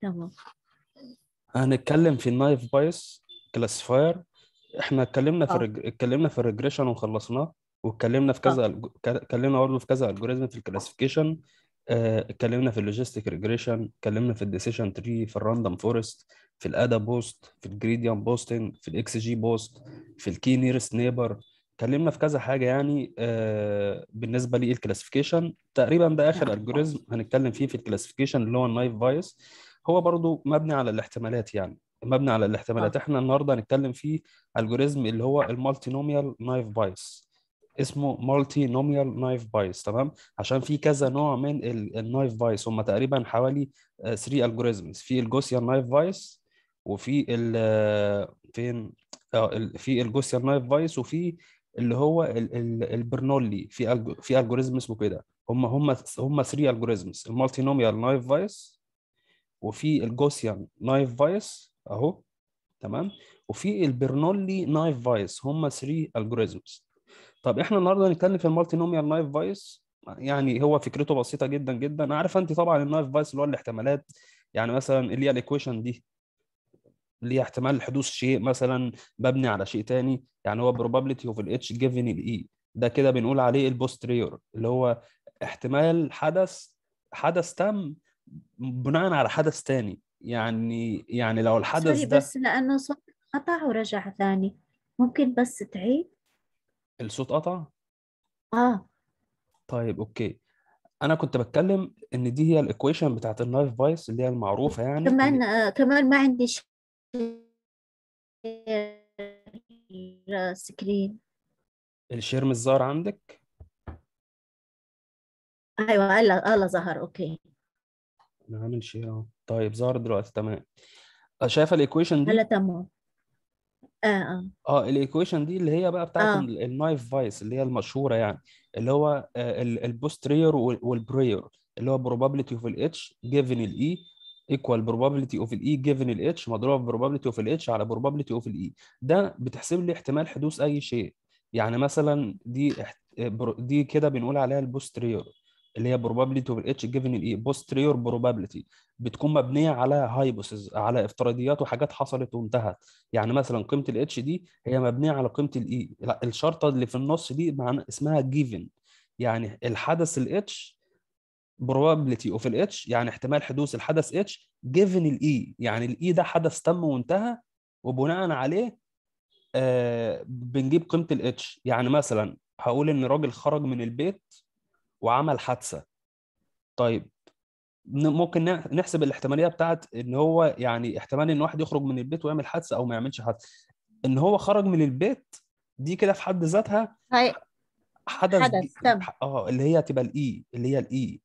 تمام هنتكلم في النايف بايس كلاسيفاير احنا اتكلمنا في الرج... آه. اتكلمنا في الريجريشن وخلصناه واتكلمنا في كذا آه. اتكلمنا برضه في كذا الجوريزم في الكلاسيفيكيشن آه، اتكلمنا في اللوجيستيك ريجريشن اتكلمنا في الديسيشن تري في الراندوم فورست في الادا بوست في الجريديان بوستنج في الاكس جي بوست في الكي نيرست نيبر اتكلمنا في كذا حاجه يعني بالنسبه للكلاسيفيكيشن تقريبا ده اخر الجوريزم هنتكلم فيه في الكلاسيفيكيشن اللي هو النايف بايس هو برضو مبني على الاحتمالات يعني مبني على الاحتمالات آه. احنا النهارده هنتكلم في الجوريزم اللي هو المالتي نوميال نايف بايس اسمه مالتي نوميال نايف بايس تمام عشان في كذا نوع من النايف بايس هم تقريبا حوالي 3 آه، الجوريزمز في الجوسيان نايف بايس وفي ال آه، فين اه في الجوسيان نايف بايس وفي اللي هو البرنولي في في الجوريزم اسمه كده هم هم هم 3 الجوريزمز المالتي نوميال نايف بايس وفي الجوسيان نايف فايس اهو تمام وفي البرنولي نايف فايس هم 3 الجوريزمز طب احنا النهارده هنتكلم في المالتي نوميال نايف فايس يعني هو فكرته بسيطه جدا جدا عارف انت طبعا النايف فايس اللي هو الاحتمالات يعني مثلا اللي هي الايكويشن دي اللي هي احتمال حدوث شيء مثلا مبني على شيء تاني يعني هو probability of الاتش جيفن الاي ده كده بنقول عليه البوستريور اللي هو احتمال حدث حدث تم بناء على حدث تاني يعني يعني لو الحدث ده بس لانه صوت قطع ورجع ثاني ممكن بس تعيد الصوت قطع اه طيب اوكي انا كنت بتكلم ان دي هي الايكويشن بتاعت النايف بايس اللي هي المعروفه يعني كمان آه كمان ما عندي سكرين الشير مش ظاهر عندك ايوه هلا هلا ظهر اوكي انا عامل شير اه طيب ظهر دلوقتي تمام آه، شايفه الايكويشن دي؟ لا تمام اه اه اه الايكويشن دي اللي هي بقى بتاعت آه. النايف فايس اللي هي المشهوره يعني اللي هو آه، البوستريور والبريور اللي هو probability of الاتش given الاي e equal probability of الاي e given الاتش مضروبه probability of الاتش على probability of الاي e. ده بتحسب لي احتمال حدوث اي شيء يعني مثلا دي آه، دي كده بنقول عليها البوستريور اللي هي probability of الاتش given الايه e, posterior probability بتكون مبنيه على هايبوسز على افتراضيات وحاجات حصلت وانتهت يعني مثلا قيمه الاتش دي هي مبنيه على قيمه الاي e. الشرطه اللي في النص دي معنى اسمها given يعني الحدث الاتش probability of الاتش يعني احتمال حدوث الحدث اتش given الاي e. يعني الاي ده حدث تم وانتهى وبناء عليه آه بنجيب قيمه الاتش يعني مثلا هقول ان راجل خرج من البيت وعمل حادثه طيب ممكن نحسب الاحتماليه بتاعت ان هو يعني احتمال ان واحد يخرج من البيت ويعمل حادثه او ما يعملش حادثه ان هو خرج من البيت دي كده في حد ذاتها هي. حدث حدث اه اللي هي تبقى الاي e، اللي هي الاي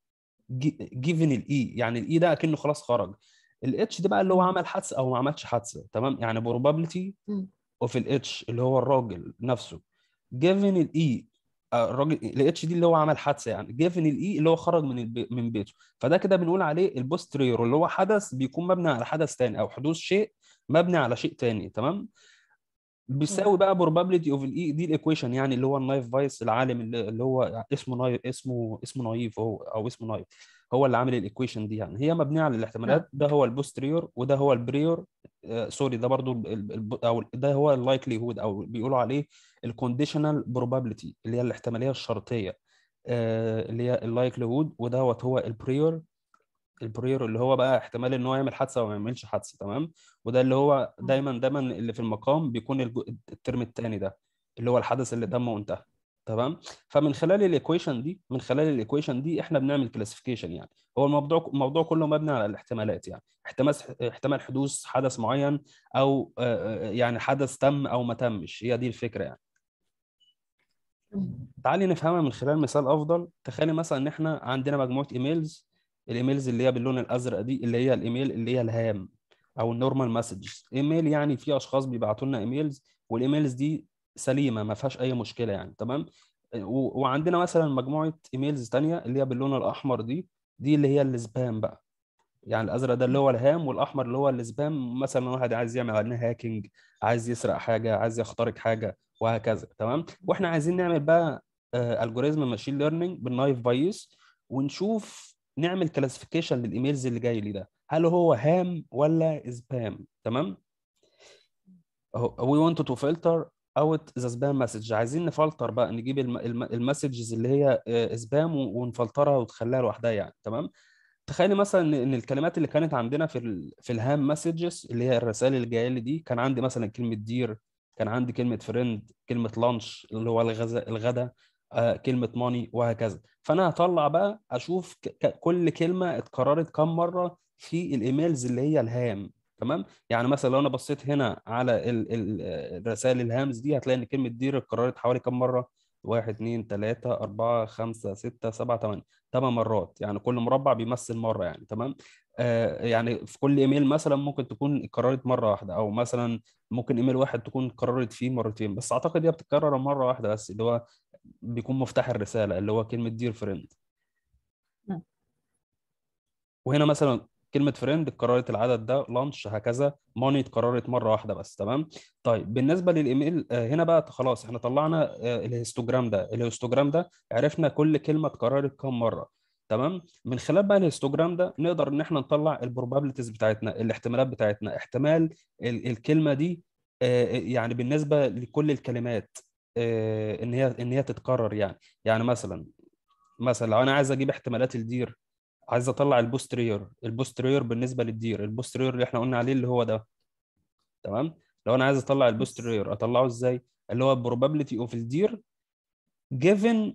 جيفن الاي يعني الاي e ده اكنه خلاص خرج الاتش دي بقى اللي هو عمل حادثه او ما عملش حادثه تمام يعني بروبابيلتي اوف الاتش اللي هو الراجل نفسه جيفن الاي e آه، الراجل الاتش دي اللي هو عمل حادثه يعني جيفن الاي e اللي هو خرج من البي... من بيته فده كده بنقول عليه البوستريور اللي هو حدث بيكون مبني على حدث ثاني او حدوث شيء مبني على شيء ثاني تمام بيساوي بقى probability اوف الاي e دي الايكويشن يعني اللي هو النايف فايس العالم اللي هو اسمه نايف اسمه اسمه نايف هو او اسمه نايف هو اللي عامل الايكويشن دي يعني هي مبنيه على الاحتمالات نعم. ده هو البوستريور وده هو البريور آه سوري ده برضو او ده هو اللايكلي هود او بيقولوا عليه الكونديشنال بروبابيلتي اللي هي الاحتماليه الشرطيه آه اللي هي اللايكلي هود ودوت هو البريور البريور اللي هو بقى احتمال ان هو يعمل حادثه او ما يعملش حادثه تمام وده اللي هو نعم. دايما دايما اللي في المقام بيكون الترم الثاني ده اللي هو الحدث اللي تم وانتهى تمام فمن خلال الايكويشن دي من خلال الايكويشن دي احنا بنعمل كلاسيفيكيشن يعني هو الموضوع الموضوع كله مبني على الاحتمالات يعني احتمال احتمال حدوث حدث معين او آه، آه، يعني حدث تم او ما تمش هي دي الفكره يعني تعالي نفهمها من خلال مثال افضل تخيلي مثلا ان احنا عندنا مجموعه ايميلز الايميلز اللي هي باللون الازرق دي اللي هي الايميل اللي هي الهام او النورمال مسجز ايميل يعني في اشخاص بيبعتوا لنا ايميلز والايميلز دي سليمه ما فيهاش اي مشكله يعني تمام وعندنا مثلا مجموعه ايميلز تانية اللي هي باللون الاحمر دي دي اللي هي السبام بقى يعني الازرق ده اللي هو الهام والاحمر اللي هو السبام مثلا واحد عايز يعمل علينا هاكينج عايز يسرق حاجه عايز يخترق حاجه وهكذا تمام واحنا عايزين نعمل بقى الجوريزم ماشين ليرنينج بالنايف بايس ونشوف نعمل كلاسيفيكيشن للايميلز اللي جاي لي ده هل هو هام ولا سبام تمام وي ونت تو فلتر اوت ذا سبام مسج عايزين نفلتر بقى نجيب المسجز اللي هي سبام آه، ونفلترها وتخليها لوحدها يعني تمام تخيلي مثلا ان الكلمات اللي كانت عندنا في الـ في الهام مسجز اللي هي الرسائل اللي جايه لي دي كان عندي مثلا كلمه دير كان عندي كلمه فريند كلمه لانش اللي هو الغذاء الغدا آه، كلمه ماني وهكذا فانا هطلع بقى اشوف كل كلمه اتكررت كم مره في الايميلز اللي هي الهام تمام يعني مثلا لو انا بصيت هنا على الرسائل الهامز دي هتلاقي ان كلمه دير اتكررت حوالي كم مره 1 2 3 4 5 6 7 8 8 مرات يعني كل مربع بيمثل مره يعني تمام آه، يعني في كل ايميل مثلا ممكن تكون اتكررت مره واحده او مثلا ممكن ايميل واحد تكون اتكررت فيه مرتين بس اعتقد هي بتتكرر مره واحده بس اللي هو بيكون مفتاح الرساله اللي هو كلمه دير فريند نعم. وهنا مثلا كلمه فريند اتكررت العدد ده لانش هكذا ماني اتكررت مره واحده بس تمام طيب بالنسبه للايميل آه، هنا بقى خلاص احنا طلعنا آه، الهيستوجرام ده الهيستوجرام ده عرفنا كل كلمه اتكررت كام مره تمام من خلال بقى الهيستوجرام ده نقدر ان احنا نطلع البروبابيلتيز بتاعتنا الاحتمالات بتاعتنا احتمال الكلمه دي آه، يعني بالنسبه لكل الكلمات ان هي ان هي تتكرر يعني يعني مثلا مثلا لو انا عايز اجيب احتمالات الدير عايز اطلع البوستريور البوستريور بالنسبه للدير البوستريور اللي احنا قلنا عليه اللي هو ده تمام لو انا عايز اطلع البوستريور اطلعه ازاي اللي هو probability of الدير given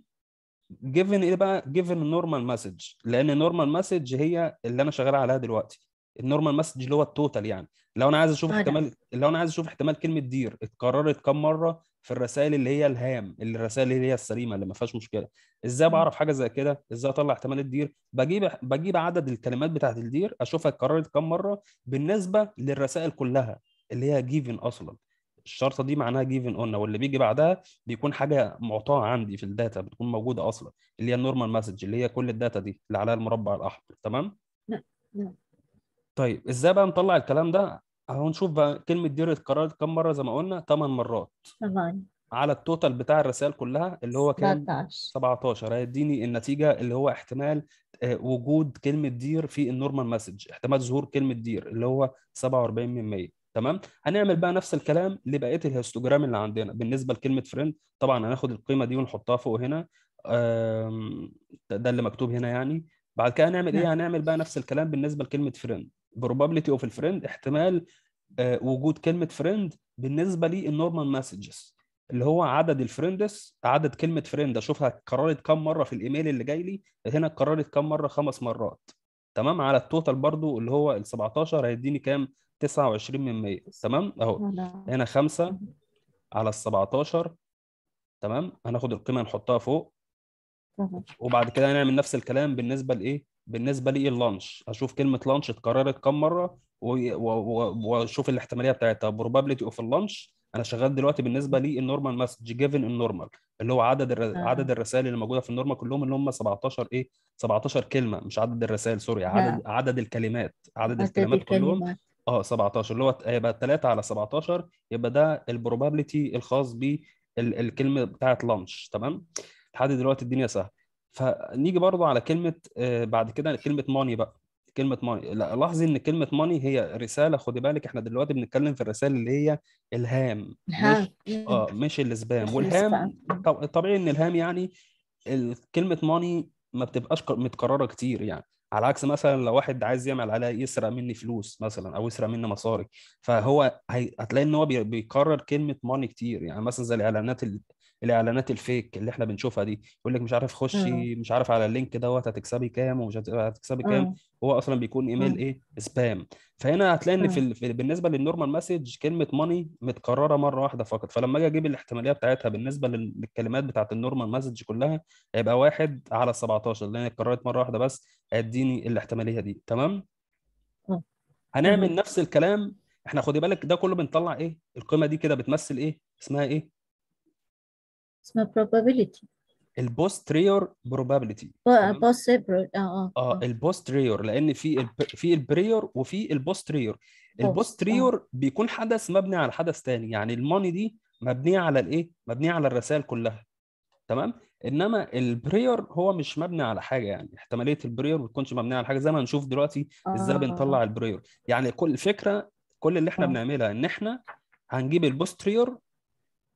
given ايه بقى given normal message لان normal message هي اللي انا شغال عليها دلوقتي النورمال مسج اللي هو التوتال يعني لو انا عايز اشوف طيب. احتمال لو انا عايز اشوف احتمال كلمه دير اتكررت كم مره في الرسائل اللي هي الهام اللي الرسائل اللي هي السليمه اللي ما فيهاش مشكله ازاي بعرف حاجه زي كده ازاي اطلع احتمال الدير بجيب بجيب عدد الكلمات بتاعه الدير اشوفها اتكررت كام مره بالنسبه للرسائل كلها اللي هي جيفن اصلا الشرطه دي معناها جيفن اون واللي بيجي بعدها بيكون حاجه معطاه عندي في الداتا بتكون موجوده اصلا اللي هي النورمال مسج اللي هي كل الداتا دي اللي عليها المربع الاحمر تمام نعم، نعم. طيب ازاي بقى نطلع الكلام ده اهو نشوف بقى كلمه دير اتكررت كم مره زي ما قلنا 8 مرات طبعا على التوتال بتاع الرسائل كلها اللي هو كام 17 17 هيديني النتيجه اللي هو احتمال آه، وجود كلمه دير في النورمال مسج احتمال ظهور كلمه دير اللي هو 47% تمام هنعمل بقى نفس الكلام لبقيه الهيستوجرام اللي عندنا بالنسبه لكلمه فريند طبعا هناخد القيمه دي ونحطها فوق هنا ده اللي مكتوب هنا يعني بعد كده هنعمل ايه نعم. هنعمل بقى نفس الكلام بالنسبه لكلمه فريند probability of الفريند احتمال آه، وجود كلمه فريند بالنسبه للنورمال مسجز اللي هو عدد الفريندس عدد كلمه فريند اشوفها اتكررت كم مره في الايميل اللي جاي لي هنا اتكررت كم مره خمس مرات تمام على التوتال برضو اللي هو ال 17 هيديني كام 29 من 100 تمام اهو هنا 5 على ال 17 تمام هناخد القيمه نحطها فوق وبعد كده هنعمل نفس الكلام بالنسبه لايه بالنسبه لي اللانش اشوف كلمه لانش اتكررت كم مره واشوف الاحتماليه بتاعتها probability اوف اللانش انا شغال دلوقتي بالنسبه لي النورمال مسج جيفن النورمال اللي هو عدد الر... آه. عدد الرسائل اللي موجوده في النورمال كلهم اللي هم 17 ايه 17 كلمه مش عدد الرسائل سوري آه. عدد آه. عدد الكلمات عدد الكلمات كلهم اه 17 اللي هو هيبقى 3 على 17 يبقى ده البروبابيلتي الخاص بالكلمه بتاعت لانش تمام لحد دلوقتي الدنيا سهله فنيجي برضو على كلمه آه، بعد كده كلمه ماني بقى كلمه ماني لا لاحظي ان كلمه ماني هي رساله خدي بالك احنا دلوقتي بنتكلم في الرسائل اللي هي الهام مش اه مش الاسبام والهام طبيعي ان الهام يعني كلمه ماني ما بتبقاش متكرره كتير يعني على عكس مثلا لو واحد عايز يعمل عليا يسرق مني فلوس مثلا او يسرق مني مصاري فهو هتلاقي ان هو بيكرر كلمه ماني كتير يعني مثلا زي الاعلانات الاعلانات الفيك اللي احنا بنشوفها دي يقول لك مش عارف خشي آه. مش عارف على اللينك دوت هتكسبي كام ومش هتكسبي كام آه. هو اصلا بيكون ايميل آه. ايه سبام فهنا هتلاقي ان في, في بالنسبه للنورمال مسج كلمه ماني متكرره مره واحده فقط فلما اجي اجيب الاحتماليه بتاعتها بالنسبه للكلمات بتاعت النورمال مسج كلها هيبقى واحد على 17 لان اتكررت مره واحده بس هيديني الاحتماليه دي تمام هنعمل نفس الكلام احنا خدي بالك ده كله بنطلع ايه القيمه دي كده بتمثل ايه اسمها ايه اسمها probability البوستريور بروبابيلتي بوستريور اه اه, آه،, آه. البوستريور لان في في البريور وفي البوستريور البوستريور بيكون حدث مبني على حدث ثاني يعني الماني دي مبنيه على الايه مبنيه على الرسائل كلها تمام انما البريور هو مش مبني على حاجه يعني احتماليه البريور ما بتكونش مبنيه على حاجه زي ما هنشوف دلوقتي ازاي آه. بنطلع البريور يعني كل الفكره كل اللي احنا بنعملها ان احنا هنجيب البوستريور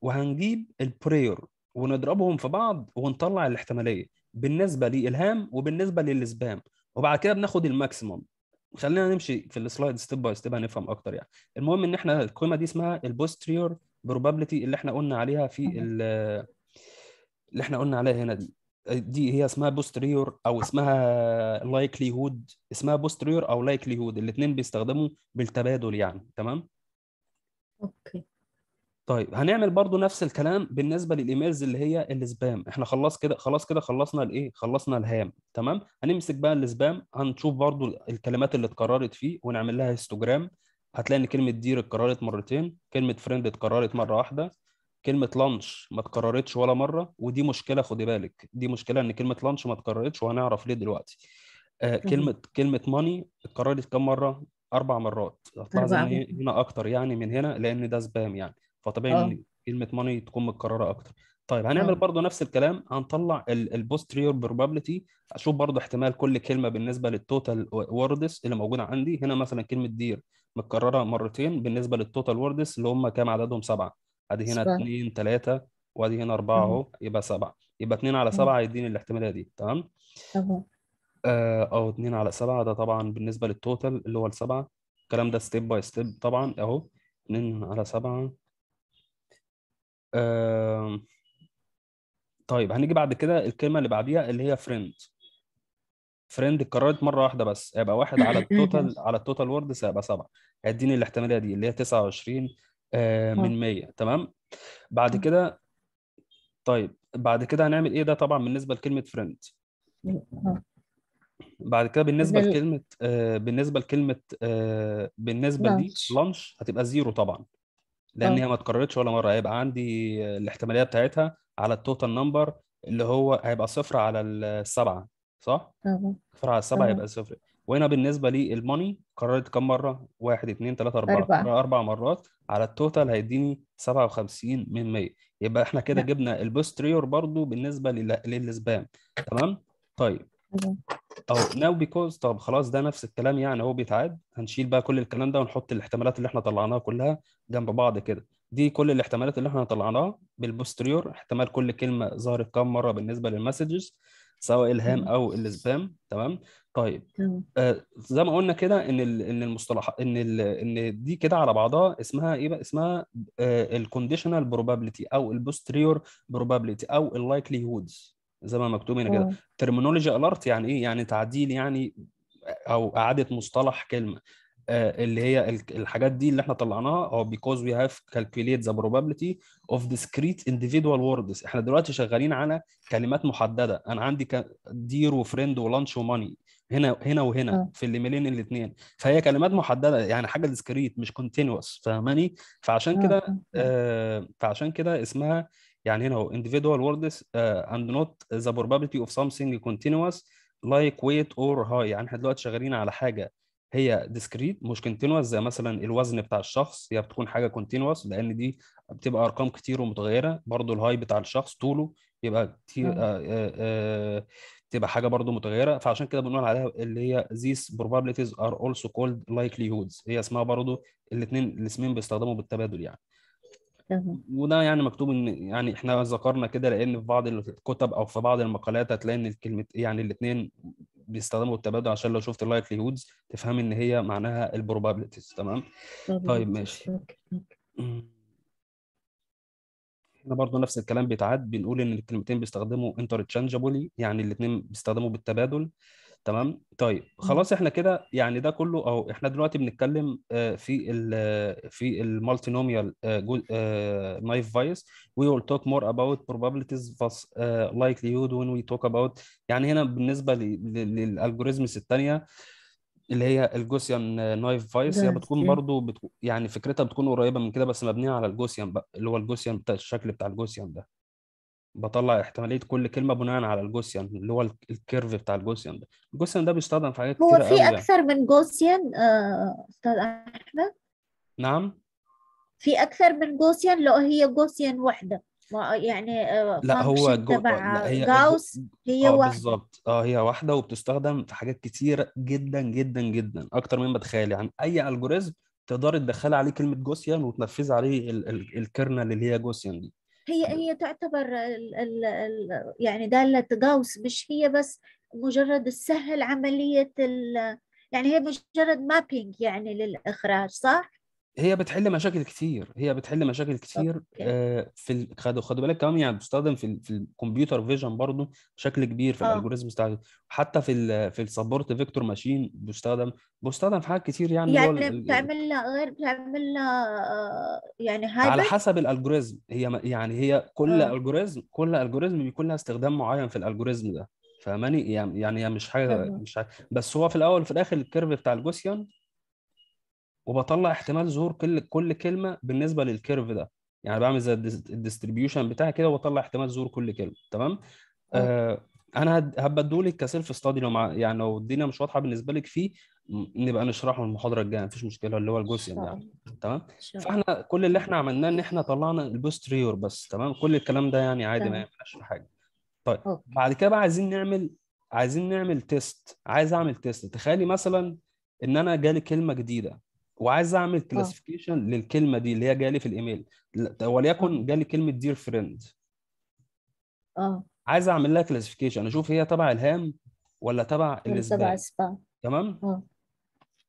وهنجيب البريور ونضربهم في بعض ونطلع الاحتماليه بالنسبه للهام وبالنسبه للسبام وبعد كده بناخد الماكسيموم خلينا نمشي في السلايد ستيب باي ستيب هنفهم اكتر يعني المهم ان احنا القيمه دي اسمها البوستريور بروبابيلتي اللي احنا قلنا عليها في اللي احنا قلنا عليها هنا دي دي هي اسمها بوستريور او اسمها لايكلي هود اسمها بوستريور او لايكلي هود الاثنين بيستخدموا بالتبادل يعني تمام اوكي طيب هنعمل برضو نفس الكلام بالنسبه للايميلز اللي هي السبام احنا خلاص كده خلاص كده خلصنا الايه خلصنا الهام تمام هنمسك بقى السبام هنشوف برضو الكلمات اللي اتكررت فيه ونعمل لها هيستوجرام هتلاقي ان كلمه دير اتكررت مرتين كلمه فريند اتكررت مره واحده كلمه لانش ما اتكررتش ولا مره ودي مشكله خدي بالك دي مشكله ان كلمه لانش ما اتكررتش وهنعرف ليه دلوقتي آه كلمه كلمه ماني اتكررت كام مره اربع مرات هتلاحظ ان هنا اكتر يعني من هنا لان ده سبام يعني فطبيعي آه. كلمه ماني تكون متكرره اكتر طيب هنعمل آه. برضو نفس الكلام هنطلع البوستريور بروبابيلتي اشوف برضو احتمال كل كلمه بالنسبه للتوتال ووردس اللي موجوده عندي هنا مثلا كلمه دير متكرره مرتين بالنسبه للتوتال ووردس اللي هم كام عددهم سبعه ادي هنا اثنين ثلاثه وادي هنا اربعه اهو يبقى سبعه يبقى اثنين على سبعه يديني الاحتماليه دي تمام؟ اهو او 2 على سبعه ده طبعا بالنسبه للتوتال اللي هو السبعه الكلام ده ستيب باي ستيب طبعا اهو 2 على سبعه طيب هنيجي بعد كده الكلمه اللي بعديها اللي هي فريند فريند اتكررت مره واحده بس هيبقى واحد على التوتال على التوتال ووردز هيبقى سبعه هيديني الاحتماليه دي اللي هي 29 آه، اه. من 100 تمام بعد كده طيب بعد كده هنعمل ايه ده طبعا بالنسبه لكلمه فريند بعد كده بالنسبه لكلمه آه، بالنسبه لكلمه بالنسبه لي لانش هتبقى زيرو طبعا آه. لان هي ما اتكررتش ولا مره هيبقى عندي الاحتماليه بتاعتها على التوتال نمبر اللي هو هيبقى صفر على السبعه صح؟ اه صفر على السبعه آه. يبقى صفر وهنا بالنسبه للماني قررت كم مره؟ واحد اثنين ثلاثه اربعه أربعة. اربع مرات على التوتال هيديني 57 من 100 يبقى احنا كده جبنا البوستريور برضو بالنسبه للسبام تمام؟ طيب او ناو بيكوز طب خلاص ده نفس الكلام يعني هو بيتعاد هنشيل بقى كل الكلام ده ونحط الاحتمالات اللي احنا طلعناها كلها جنب بعض كده دي كل الاحتمالات اللي احنا طلعناها بالبوستريور احتمال كل كلمه ظهرت كام مره بالنسبه للمسجز سواء الهام او السبام تمام طيب آه زي ما قلنا كده ان ان المصطلحات ان ان دي كده على بعضها اسمها ايه بقى اسمها آه، الكونديشنال بروبابيلتي او البوستريور بروبابيلتي او اللايكلي هودز زي ما مكتوب هنا كده ترمينولوجي اه. الارت يعني ايه يعني تعديل يعني او اعاده مصطلح كلمه آه، اللي هي الحاجات دي اللي احنا طلعناها او بيكوز وي هاف كالكوليت ذا بروبابيلتي اوف ديسكريت انديفيدوال ووردز احنا دلوقتي شغالين على كلمات محدده انا عندي دير وفريند ولانش وماني هنا هنا وهنا أوه. في ملين الاثنين فهي كلمات محدده يعني حاجه ديسكريت مش كونتينوس فاهماني فعشان اه، كده آه فعشان كده اسمها يعني هنا هو individual words uh, and not the probability of something continuous like weight or high يعني احنا دلوقتي شغالين على حاجه هي discrete مش continuous زي مثلا الوزن بتاع الشخص هي بتكون حاجه continuous لان دي بتبقى ارقام كتير ومتغيره برضو الهاي بتاع الشخص طوله يبقى كتير آه، آه، آه، تبقى حاجه برضو متغيره فعشان كده بنقول عليها اللي هي these probabilities are also called likelihoods هي اسمها برضو الاثنين الاسمين بيستخدموا بالتبادل يعني وده يعني مكتوب ان يعني احنا ذكرنا كده لان في بعض الكتب او في بعض المقالات هتلاقي ان الكلمه يعني الاثنين بيستخدموا التبادل عشان لو شفت اللايك هودز تفهم ان هي معناها البروبابيلتيز تمام طيب ماشي هنا برضه نفس الكلام بيتعاد بنقول ان الكلمتين بيستخدموا انترتشانجابولي يعني الاثنين بيستخدموا بالتبادل تمام طيب خلاص احنا كده يعني ده كله اهو احنا دلوقتي بنتكلم آه، في الـ آه، في المالتينوميال نايف فايس وي ويل توك مور اباوت probabilities فاس آه، likelihood when وي توك اباوت يعني هنا بالنسبه للالجوريزمز الثانيه اللي هي الجوسيان نايف فايس هي بتكون برضو بتكون يعني فكرتها بتكون قريبه من كده بس مبنيه على الجوسيان بقى اللي هو الجوسيان بتاع الشكل بتاع الجوسيان ده بطلع احتماليه كل كلمه بناء على الجوسيان اللي هو الكيرف بتاع الجوسيان ده الجوسيان ده بيستخدم في حاجات كتير هو في يعني. اكثر يعني. من جوسيان آه، استاذ احمد نعم في اكثر من جوسيان لو هي جوسيان واحده يعني آه، لا هو جو... لا هي جاوس هي آه واحده بالظبط اه هي واحده وبتستخدم في حاجات كتير جدا جدا جدا اكتر مما تتخيل يعني اي الجوريزم تقدر تدخل عليه كلمه جوسيان وتنفذ عليه ال... ال... الكرنل اللي هي جوسيان دي هي هي تعتبر الـ الـ الـ يعني داله غاوس مش هي بس مجرد تسهل عمليه يعني هي مجرد مابينج يعني للاخراج صح؟ هي بتحل مشاكل كتير هي بتحل مشاكل كتير آه في ال... خدوا خدوا بالك كمان يعني بتستخدم في ال... في الكمبيوتر فيجن برضه بشكل كبير في آه. الالجوريزم بتاعته حتى في ال... في السبورت فيكتور ماشين بيستخدم بيستخدم في حاجات كتير يعني يعني بتعمل بتعمل غير بتعمل آه، يعني هايبر على حسب الالجوريزم هي يعني هي كل آه. الجوريزم كل الجوريزم بيكون لها استخدام معين في الالجوريزم ده فماني يعني يعني مش حاجه مش حاجة. بس هو في الاول وفي الاخر الكيرف بتاع الجوسيان وبطلع احتمال ظهور كل كل كلمه بالنسبه للكيرف ده يعني بعمل زي الديستريبيوشن بتاعي كده وبطلع احتمال ظهور كل كلمه تمام آه, آه، انا هبدولك كسيلف ستادي لو مع يعني لو الدنيا مش واضحه بالنسبه لك فيه نبقى نشرحه المحاضره الجايه مفيش مشكله اللي هو الجزء يعني تمام فاحنا كل اللي احنا عملناه ان احنا طلعنا البوستريور بس تمام كل الكلام ده يعني عادي ما يعملش في حاجه طيب أوكي. بعد كده بقى عايزين نعمل عايزين نعمل تيست عايز اعمل تيست تخيلي مثلا ان انا جالي كلمه جديده وعايز اعمل كلاسيفيكيشن آه. للكلمه دي اللي هي جايه لي في الايميل وليكن آه. جالي كلمه دير فريند اه عايز اعمل لها كلاسيفيكيشن اشوف هي تبع الهام ولا تبع الاسبام تبع السبام تمام اه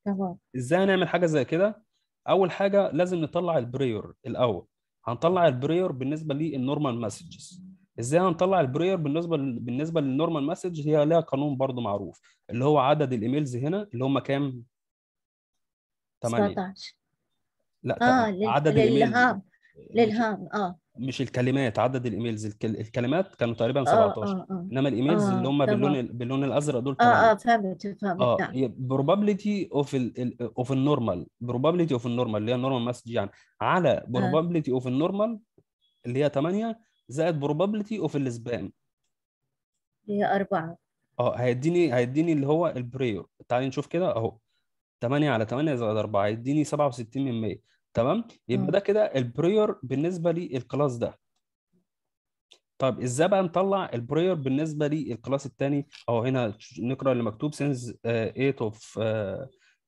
تمام ازاي نعمل حاجه زي كده اول حاجه لازم نطلع البريور الاول هنطلع البريور بالنسبه للنورمال مسجز ازاي هنطلع البريور بالنسبه بالنسبه للنورمال مسج هي لها قانون برضو معروف اللي هو عدد الايميلز هنا اللي هم كام 8 لا آه عدد للهام للهام اه مش الكلمات عدد الايميلز الكلمات كانوا تقريبا 17 آه آه آه. انما الايميلز آه اللي هم باللون باللون الازرق دول اه اه فهمت فهمت اه نعم. probability اوف اوف النورمال probability اوف النورمال اللي هي النورمال مسج يعني على آه. probability اوف النورمال اللي هي 8 زائد probability اوف السبام اللي هي 4 اه هيديني هيديني اللي هو البريور تعالي نشوف كده اهو 8 على 8 زائد 4 هيديني 67% تمام يبقى ده كده البريور بالنسبه للكلاس ده طب ازاي بقى نطلع البريور بالنسبه للكلاس الثاني اهو هنا نقرا اللي مكتوب سينز 8 اوف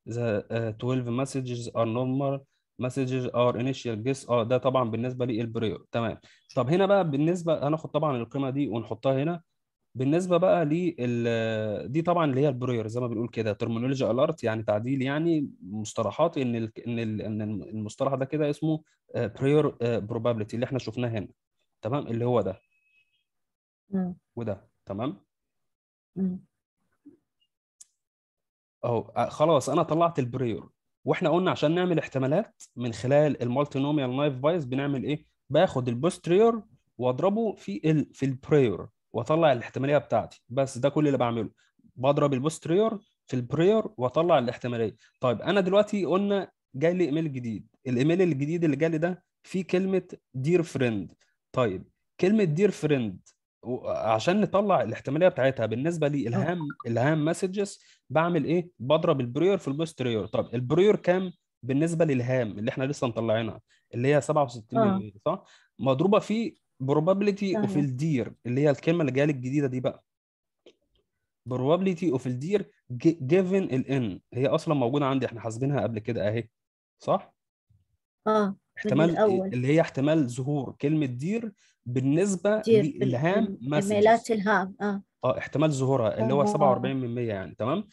ذا 12 مسجز ار نورمال مسجز ار انيشال جيس اه ده طبعا بالنسبه للبريور تمام طب هنا بقى بالنسبه هناخد طبعا القيمه دي ونحطها هنا بالنسبه بقى لل دي طبعا اللي هي البروير زي ما بنقول كده ترمينولوجي الارت يعني تعديل يعني مصطلحات ان ان ان المصطلح ده كده اسمه بريور آه، بروبابيلتي آه، اللي احنا شفناه هنا تمام اللي هو ده وده تمام اهو آه، خلاص انا طلعت البريور واحنا قلنا عشان نعمل احتمالات من خلال المالتينوميال نايف بايز بنعمل ايه باخد البوستريور واضربه في الـ في البريور واطلع الاحتماليه بتاعتي بس ده كل اللي بعمله بضرب البوستريور في البريور واطلع الاحتماليه طيب انا دلوقتي قلنا جاي لي ايميل جديد الايميل الجديد اللي جالي ده فيه كلمه دير فريند طيب كلمه دير فريند عشان نطلع الاحتماليه بتاعتها بالنسبه لي آه. الهام الهام مسجز بعمل ايه بضرب البريور في البوستريور طب البريور كام بالنسبه للهام اللي احنا لسه مطلعينها اللي هي 67 آه. صح مضروبه في probability the الدير اللي هي الكلمه اللي جايه لك الجديده دي بقى probability the الدير given ال n هي اصلا موجوده عندي احنا حاسبينها قبل كده اهي صح؟ اه احتمال الأول. اللي هي احتمال ظهور كلمه دير بالنسبه للهام ايميلات الهام اه اه احتمال ظهورها اللي هو 47% آه. يعني تمام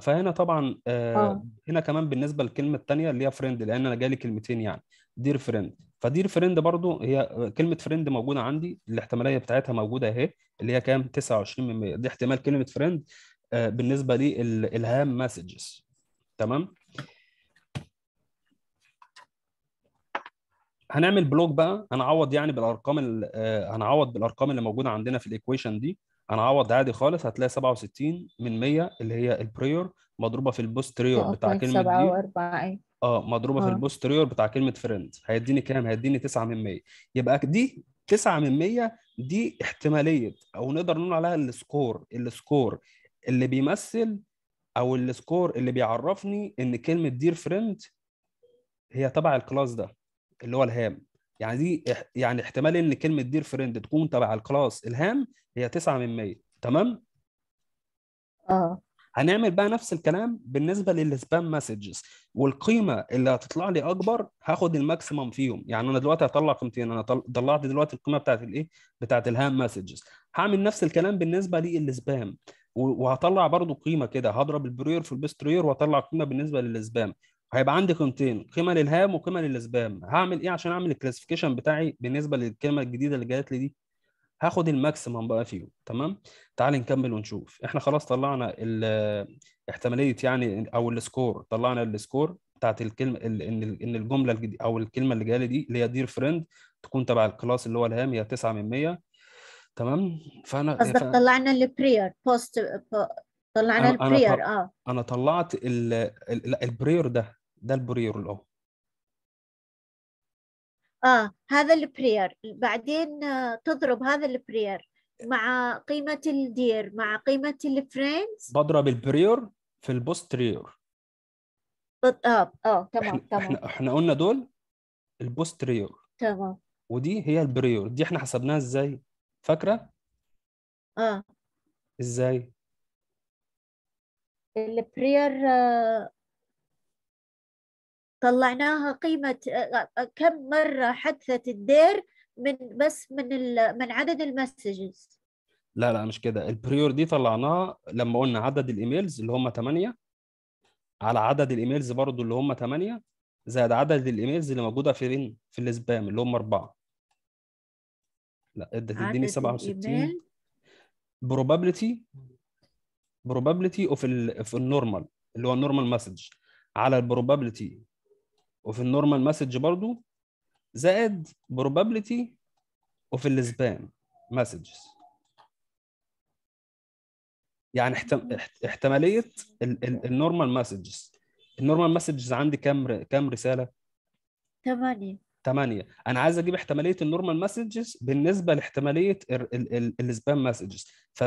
فهنا طبعا آه آه. هنا كمان بالنسبه للكلمه الثانيه اللي هي فريند لان انا جالي كلمتين يعني دير فريند فدير فريند برضو هي كلمه فريند موجوده عندي الاحتماليه بتاعتها موجوده اهي اللي هي كام 29 دي احتمال كلمه فريند آه، بالنسبه للالهام مسجز تمام هنعمل بلوك بقى هنعوض يعني بالارقام آه، هنعوض بالارقام اللي موجوده عندنا في الايكويشن دي هنعوض عادي خالص هتلاقي 67 من 100 اللي هي البريور مضروبه في البوستريور بتاع كلمه سبعة دي وأربعة أيوة. اه مضروبه في آه. البوستريور بتاع كلمه فريند هيديني كام هيديني 9 من 100 يبقى دي 9 من 100 دي احتماليه او نقدر نقول عليها السكور السكور اللي بيمثل او السكور اللي بيعرفني ان كلمه دير فريند هي تبع الكلاس ده اللي هو الهام يعني دي يعني احتمال ان كلمه دير فريند تكون تبع الكلاس الهام هي 9 من 100 تمام اه هنعمل بقى نفس الكلام بالنسبه للسبام مسجز والقيمه اللي هتطلع لي اكبر هاخد الماكسيمم فيهم يعني انا دلوقتي هطلع قيمتين يعني انا طلعت دلوقتي القيمه بتاعت الايه بتاعت الهام مسجز هعمل نفس الكلام بالنسبه للسبام وهطلع برضو قيمه كده هضرب البرير في رير واطلع قيمه بالنسبه للسبام هيبقى عندي قيمتين قيمه للهام وقيمه للسبام هعمل ايه عشان اعمل الكلاسيفيكيشن بتاعي بالنسبه للكلمه الجديده اللي جات لي دي هاخد الماكسيمم بقى فيهم تمام تعال نكمل ونشوف احنا خلاص طلعنا احتماليه يعني او السكور طلعنا السكور بتاعت الكلمه ان ان الجمله او الكلمه اللي جايه لي دي اللي هي دير فريند تكون تبع الكلاس اللي هو الهام هي 9 من 100 تمام فانا قصدك ف... طلعنا البريير بوست طلعنا البريير اه انا طلعت البريير ده ده البريير اللي هو اه هذا البرير بعدين آه، تضرب هذا البرير مع قيمة الدير مع قيمة الفريندز بضرب البريور في البوستريور اه اه تمام احنا تمام احنا, احنا قلنا دول البوستريور تمام ودي هي البريور دي احنا حسبناها ازاي فاكره اه ازاي البرير آه، طلعناها قيمة كم مرة حدثت الدير من بس من من عدد المسجز لا لا مش كده البريور دي طلعناها لما قلنا عدد الايميلز اللي هم 8 على عدد الايميلز برضو اللي هم 8 زائد عدد الايميلز اللي موجوده في فين في السبام اللي هم اربعه لا انت تديني 67 probability probability اوف النورمال اللي هو النورمال مسج على البروبابيلتي وفي النورمال مسج برضو زائد probability وفي السبام مسجز يعني احتماليه النورمال مسجز النورمال مسجز عندي كام كام رساله؟ 8 8 انا عايز اجيب احتماليه النورمال مسجز بالنسبه لاحتماليه السبام مسجز ف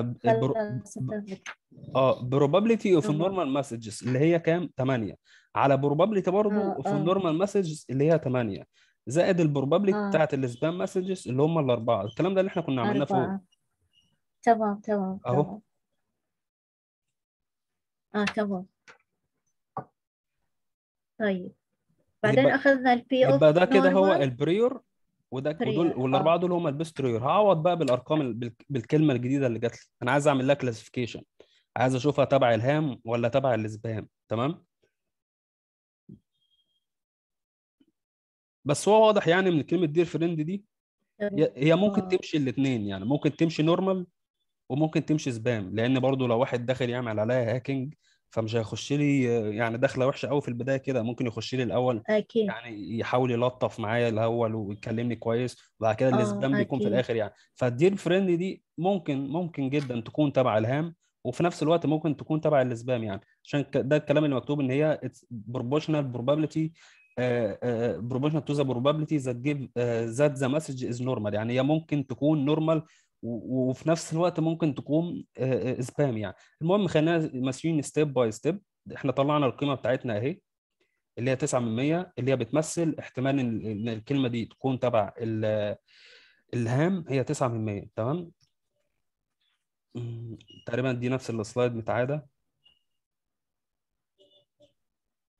اه probability اوف النورمال مسجز اللي هي كام 8 على بروبابيليتي برضه في النورمال مسجز اللي هي 8 زائد البروبابيليتي آه. بتاعت السبام مسجز اللي هم الاربعه الكلام ده اللي احنا كنا عملناه فوق تمام تمام اهو اه تمام طيب بعدين اخذنا البي اوف يبقى ده كده هو البريور وده ودول والاربعه آه. دول هم البيست بريور هعوض بقى بالارقام بالكلمه الجديده اللي جات لي انا عايز اعمل لها كلاسيفيكيشن عايز اشوفها تبع الهام ولا تبع الاسبام تمام بس هو واضح يعني من كلمه دير فريند دي هي ممكن آه. تمشي الاثنين يعني ممكن تمشي نورمال وممكن تمشي سبام لان برضو لو واحد داخل يعمل عليا هاكينج فمش هيخش لي يعني داخله وحشه قوي في البدايه كده ممكن يخش لي الاول أكيد. يعني يحاول يلطف معايا الاول ويكلمني كويس وبعد كده الاسبام آه، بيكون في الاخر يعني فالدير فريند دي ممكن ممكن جدا تكون تبع الهام وفي نفس الوقت ممكن تكون تبع الاسبام يعني عشان ده الكلام اللي مكتوب ان هي بروبوشنال بروبابيلتي بروبوشنال تو ذا probability that give آه، that the message is normal يعني هي ممكن تكون نورمال وفي نفس الوقت ممكن تكون سبام آه، آه، يعني المهم خلينا ماشيين ستيب باي ستيب احنا طلعنا القيمه بتاعتنا اهي اللي هي 9 من 100 اللي هي بتمثل احتمال ان الكلمه دي تكون تبع الهام هي 9 من 100 تمام تقريبا دي نفس السلايد متعاده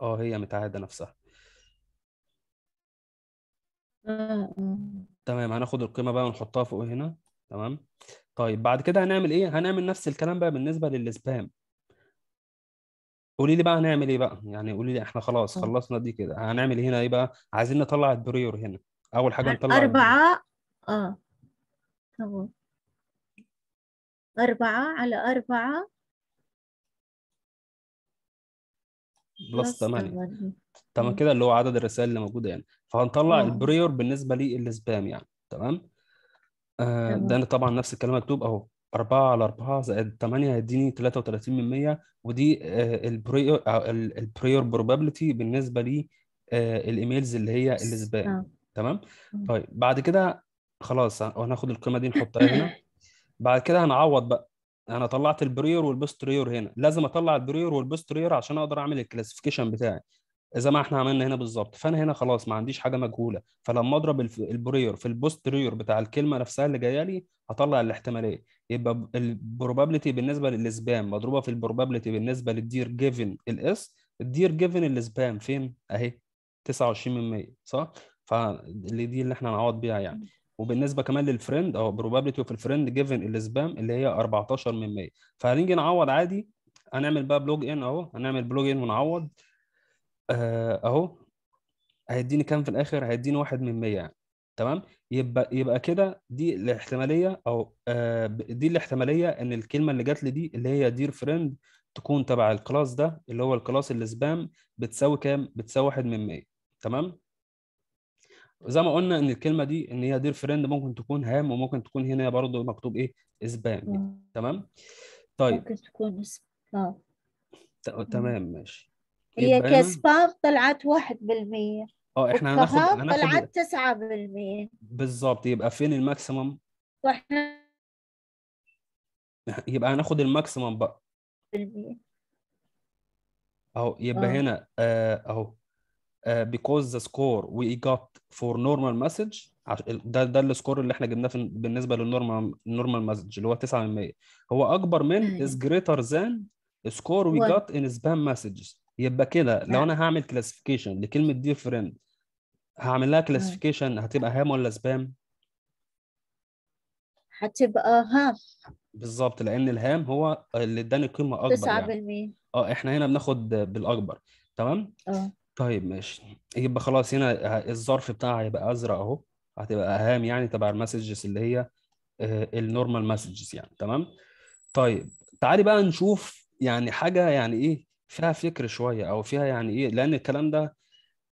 اه هي متعاده نفسها آه. تمام هناخد القيمه بقى ونحطها فوق هنا تمام طيب بعد كده هنعمل ايه هنعمل نفس الكلام بقى بالنسبه للسبام قولي لي بقى هنعمل ايه بقى يعني قولي لي احنا خلاص طيب. خلصنا دي كده هنعمل هنا ايه بقى عايزين نطلع البريور هنا اول حاجه نطلع أربعة اه تمام أربعة على أربعة بلس 8 تمام كده اللي هو عدد الرسائل اللي موجوده يعني فهنطلع اه. البريور بالنسبه للسبام يعني تمام آه ده طبعا نفس الكلام مكتوب اهو 4 على 4 زائد 8 هيديني 33% ودي آه, آه، البريور آه البريور بروبابيلتي بالنسبه لي آه الايميلز اللي هي السبام آه. تمام طيب بعد كده خلاص هناخد القيمه دي نحطها هنا بعد كده هنعوض بقى انا طلعت البريور والبوستريور هنا لازم اطلع البريور والبوستريور عشان اقدر اعمل الكلاسيفيكيشن بتاعي زي ما احنا عملنا هنا بالظبط فانا هنا خلاص ما عنديش حاجه مجهوله فلما اضرب البريور في البوستريور بتاع الكلمه نفسها اللي جايه لي هطلع الاحتماليه يبقى البروبابيلتي بالنسبه للسبام مضروبه في البروبابيلتي بالنسبه للدير جيفن الاس الدير جيفن السبام فين اهي 29% صح فاللي دي اللي احنا هنعوض بيها يعني وبالنسبه كمان للفريند اهو بروبابيلتي في الفريند جيفن السبام اللي هي 14% فهنيجي نعوض عادي هنعمل بقى بلوج ان اهو هنعمل بلوج ان ونعوض آه، اهو هيديني كام في الاخر هيديني واحد من 100 يعني تمام يبقى يبقى كده دي الاحتماليه او آه دي الاحتماليه ان الكلمه اللي جات لي دي اللي هي دير فريند تكون تبع الكلاس ده اللي هو الكلاس اللي سبام بتساوي كام بتساوي واحد من 100 تمام زي ما قلنا ان الكلمه دي ان هي دير فريند ممكن تكون هام وممكن تكون هنا برضه مكتوب ايه سبام تمام طيب ممكن تكون اه تمام ماشي هي كسبار طلعت 1% اه احنا هناخد طلعت 9% بالظبط يبقى فين الماكسيمم؟ واحنا يبقى هناخد الماكسيمم بقى اهو يبقى أوه. هنا آه، اهو آه ذا سكور وي we فور نورمال مسج ده ده السكور اللي احنا جبناه بالنسبه للنورمال نورمال مسج اللي هو 9% هو اكبر من از جريتر ذان سكور وي جت ان سبام مسجز يبقى كده لو انا هعمل كلاسيفيكيشن لكلمه دير فريند هعمل لها كلاسيفيكيشن هتبقى هام ولا سبام؟ هتبقى هام بالظبط لان الهام هو اللي اداني قيمه اكبر 9% يعني. اه احنا هنا بناخد بالاكبر تمام؟ اه طيب ماشي يبقى خلاص هنا الظرف بتاعها هيبقى ازرق اهو هتبقى هام يعني تبع المسجز اللي هي النورمال آه، مسجز يعني تمام؟ طيب تعالي بقى نشوف يعني حاجه يعني ايه فيها فكر شويه او فيها يعني ايه لان الكلام ده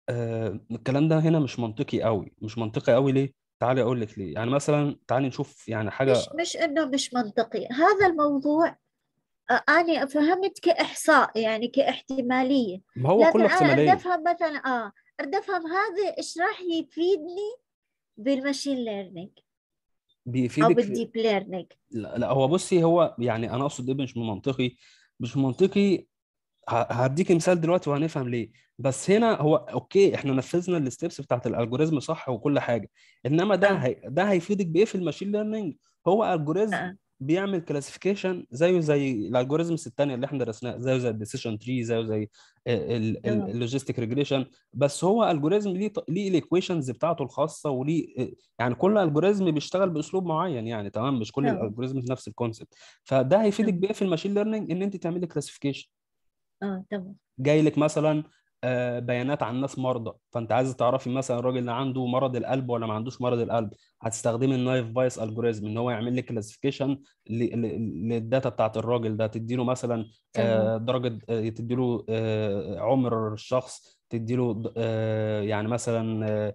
آه، الكلام ده هنا مش منطقي قوي مش منطقي قوي ليه تعالي اقول لك ليه يعني مثلا تعالي نشوف يعني حاجه مش مش انه مش منطقي هذا الموضوع آه، أنا فهمت كإحصاء يعني كاحتمالية ما هو كله احتمالية أنا أفهم مثلا آه أريد أفهم هذا إيش راح يفيدني بالماشين ليرنينج بيفيدك أو بالديب ليرنينج لا, لا هو بصي هو يعني أنا أقصد إيه مش منطقي مش منطقي هديك مثال دلوقتي وهنفهم ليه بس هنا هو اوكي احنا نفذنا الستبس بتاعت الالجوريزم صح وكل حاجه انما ده أه. هي... ده هيفيدك بايه في الماشين ليرنينج هو الجوريزم أه. بيعمل كلاسيفيكيشن زيه زي الالجوريزمز الثانيه اللي احنا درسناها زيه زي الديسيشن تري زيه زي اللوجيستيك ريجريشن أه. بس هو الجوريزم ليه ليه الايكويشنز بتاعته الخاصه وليه يعني كل الجوريزم بيشتغل باسلوب معين يعني تمام مش كل الالجوريزمز نفس الكونسبت فده هيفيدك بايه في الماشين ليرننج ان انت تعملي كلاسيفيكيشن اه جاي لك مثلا آه، بيانات عن ناس مرضى فانت عايز تعرفي مثلا الراجل ده عنده مرض القلب ولا ما عندوش مرض القلب هتستخدمي النايف بايس الجوريزم ان هو يعمل لك كلاسيفيكيشن للداتا بتاعت الراجل ده تديله مثلا آه، درجه آه، تديله عمر الشخص تديله يعني مثلا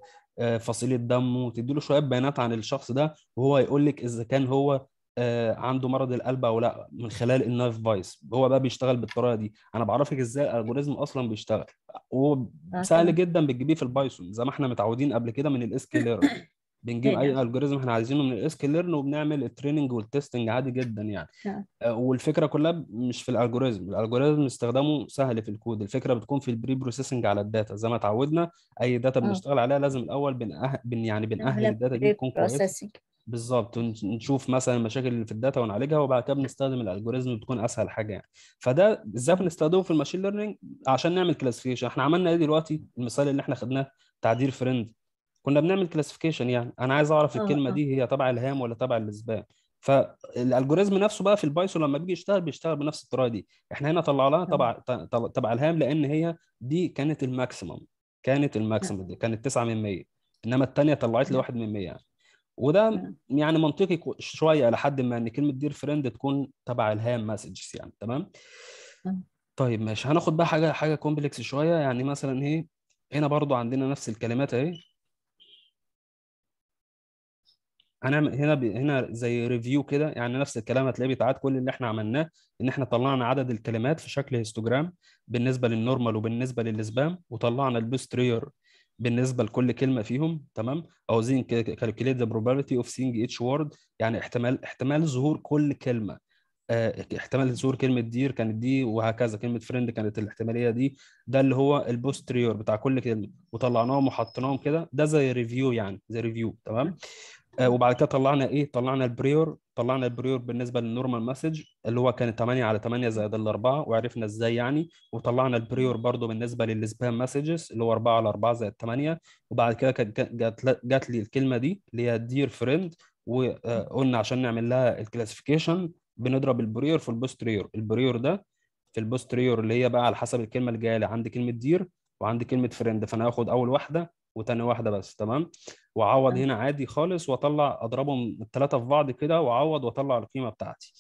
فصيله دمه تديله شويه بيانات عن الشخص ده وهو يقول لك اذا كان هو آه، عنده مرض القلب او لا من خلال النايف فايس هو بقى بيشتغل بالطريقه دي انا بعرفك ازاي الالجوريزم اصلا بيشتغل وسهل آه، جدا بتجيبيه في البايثون زي ما احنا متعودين قبل كده من الاسكيلر بنجيب اي أيوة. الجوريزم احنا عايزينه من الاسك ليرن وبنعمل التريننج والتستنج عادي جدا يعني نعم. آه والفكره كلها مش في الالجوريزم الالجوريزم استخدامه سهل في الكود الفكره بتكون في البري بروسيسنج على الداتا زي ما اتعودنا اي داتا آه. بنشتغل عليها لازم الاول بنأه... بن يعني بنأهل الداتا دي تكون كويسه بالظبط نشوف مثلا المشاكل اللي في الداتا ونعالجها وبعد كده بنستخدم الالجوريزم بتكون اسهل حاجه يعني فده ازاي أيوه. بنستخدمه في الماشين ليرنينج عشان نعمل كلاسيفيكيشن احنا عملنا ايه دلوقتي المثال اللي احنا خدناه تعديل فريند كنا بنعمل كلاسيفيكيشن يعني انا عايز اعرف آه، الكلمه آه. دي هي تبع الهام ولا تبع الاسبان فالالجوريزم نفسه بقى في البايثون لما بيجي يشتغل بيشتغل بنفس الطريقه دي احنا هنا طلع لها آه. تبع تبع الهام لان هي دي كانت الماكسيمم كانت الماكسيمم دي كانت 9 من 100 انما الثانيه طلعت لي 1 أيوه. من 100 يعني وده يعني منطقي شويه لحد ما ان كلمه دير فريند تكون تبع الهام مسجز يعني تمام طيب ماشي هناخد بقى حاجه حاجه كومبلكس شويه يعني مثلا ايه هنا برضو عندنا نفس الكلمات اهي هنعمل هنا ب... هنا زي ريفيو كده يعني نفس الكلام هتلاقيه بيتعاد كل اللي احنا عملناه ان احنا طلعنا عدد الكلمات في شكل هيستوجرام بالنسبه للنورمال وبالنسبه للسبام وطلعنا البوستريور بالنسبه لكل كلمه فيهم تمام عاوزين كالكوليت ذا بروبابيلتي اوف سينج اتش وورد يعني احتمال احتمال ظهور كل كلمه اه احتمال ظهور كلمه دير كانت دي وهكذا كلمه فريند كانت الاحتماليه دي ده اللي هو البوستريور بتاع كل كلمه وطلعناهم وحطيناهم كده ده زي ريفيو يعني زي ريفيو تمام اه وبعد كده طلعنا ايه طلعنا البريور طلعنا البريور بالنسبه للنورمال مسج اللي هو كان 8 على 8 زائد الاربعه وعرفنا ازاي يعني وطلعنا البريور برضو بالنسبه للسبام مسجز اللي هو 4 على 4 زائد 8 وبعد كده كانت جات جات لي الكلمه دي اللي هي دير فريند وقلنا عشان نعمل لها الكلاسيفيكيشن بنضرب البريور في البوستريور البريور ده في البوستريور اللي هي بقى على حسب الكلمه اللي جايه لي عندي كلمه دير وعندي كلمه فريند فانا هاخد اول واحده وتاني واحده بس تمام واعوض هنا عادي خالص واطلع اضربهم الثلاثه في بعض كده واعوض واطلع القيمه بتاعتي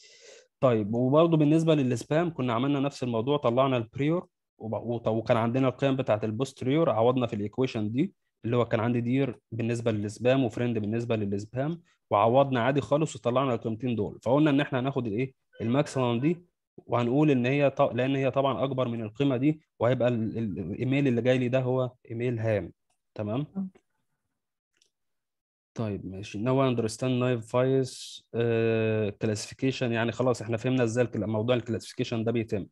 طيب وبرده بالنسبه للسبام كنا عملنا نفس الموضوع طلعنا البريور وكان عندنا القيم بتاعت البوستريور عوضنا في الايكويشن دي اللي هو كان عندي دير بالنسبه للسبام وفريند بالنسبه للسبام وعوضنا عادي خالص وطلعنا القيمتين دول فقلنا ان احنا هناخد الايه الماكسيمم دي وهنقول ان هي لان هي طبعا اكبر من القيمه دي وهيبقى الايميل اللي جاي لي ده هو ايميل هام تمام آه. طيب ماشي نو اندرستاند نايف فايس كلاسيفيكيشن آه، يعني خلاص احنا فهمنا ازاي موضوع الكلاسيفيكيشن ده بيتم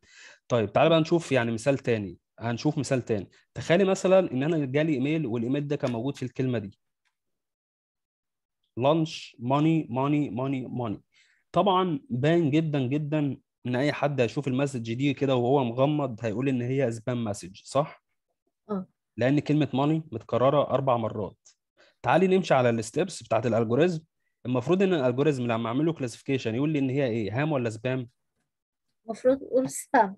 طيب تعالى بقى نشوف يعني مثال تاني هنشوف مثال تاني تخيلي مثلا ان انا جالي ايميل والايميل ده كان موجود في الكلمه دي لانش ماني ماني ماني ماني طبعا باين جدا جدا ان اي حد هيشوف المسج دي كده وهو مغمض هيقول ان هي سبام مسج صح لان كلمه ماني متكرره اربع مرات تعالي نمشي على الستبس بتاعت الالجوريزم المفروض ان الالجوريزم لما اعمل له كلاسيفيكيشن يقول لي ان هي ايه هام ولا سبام المفروض يقول سبام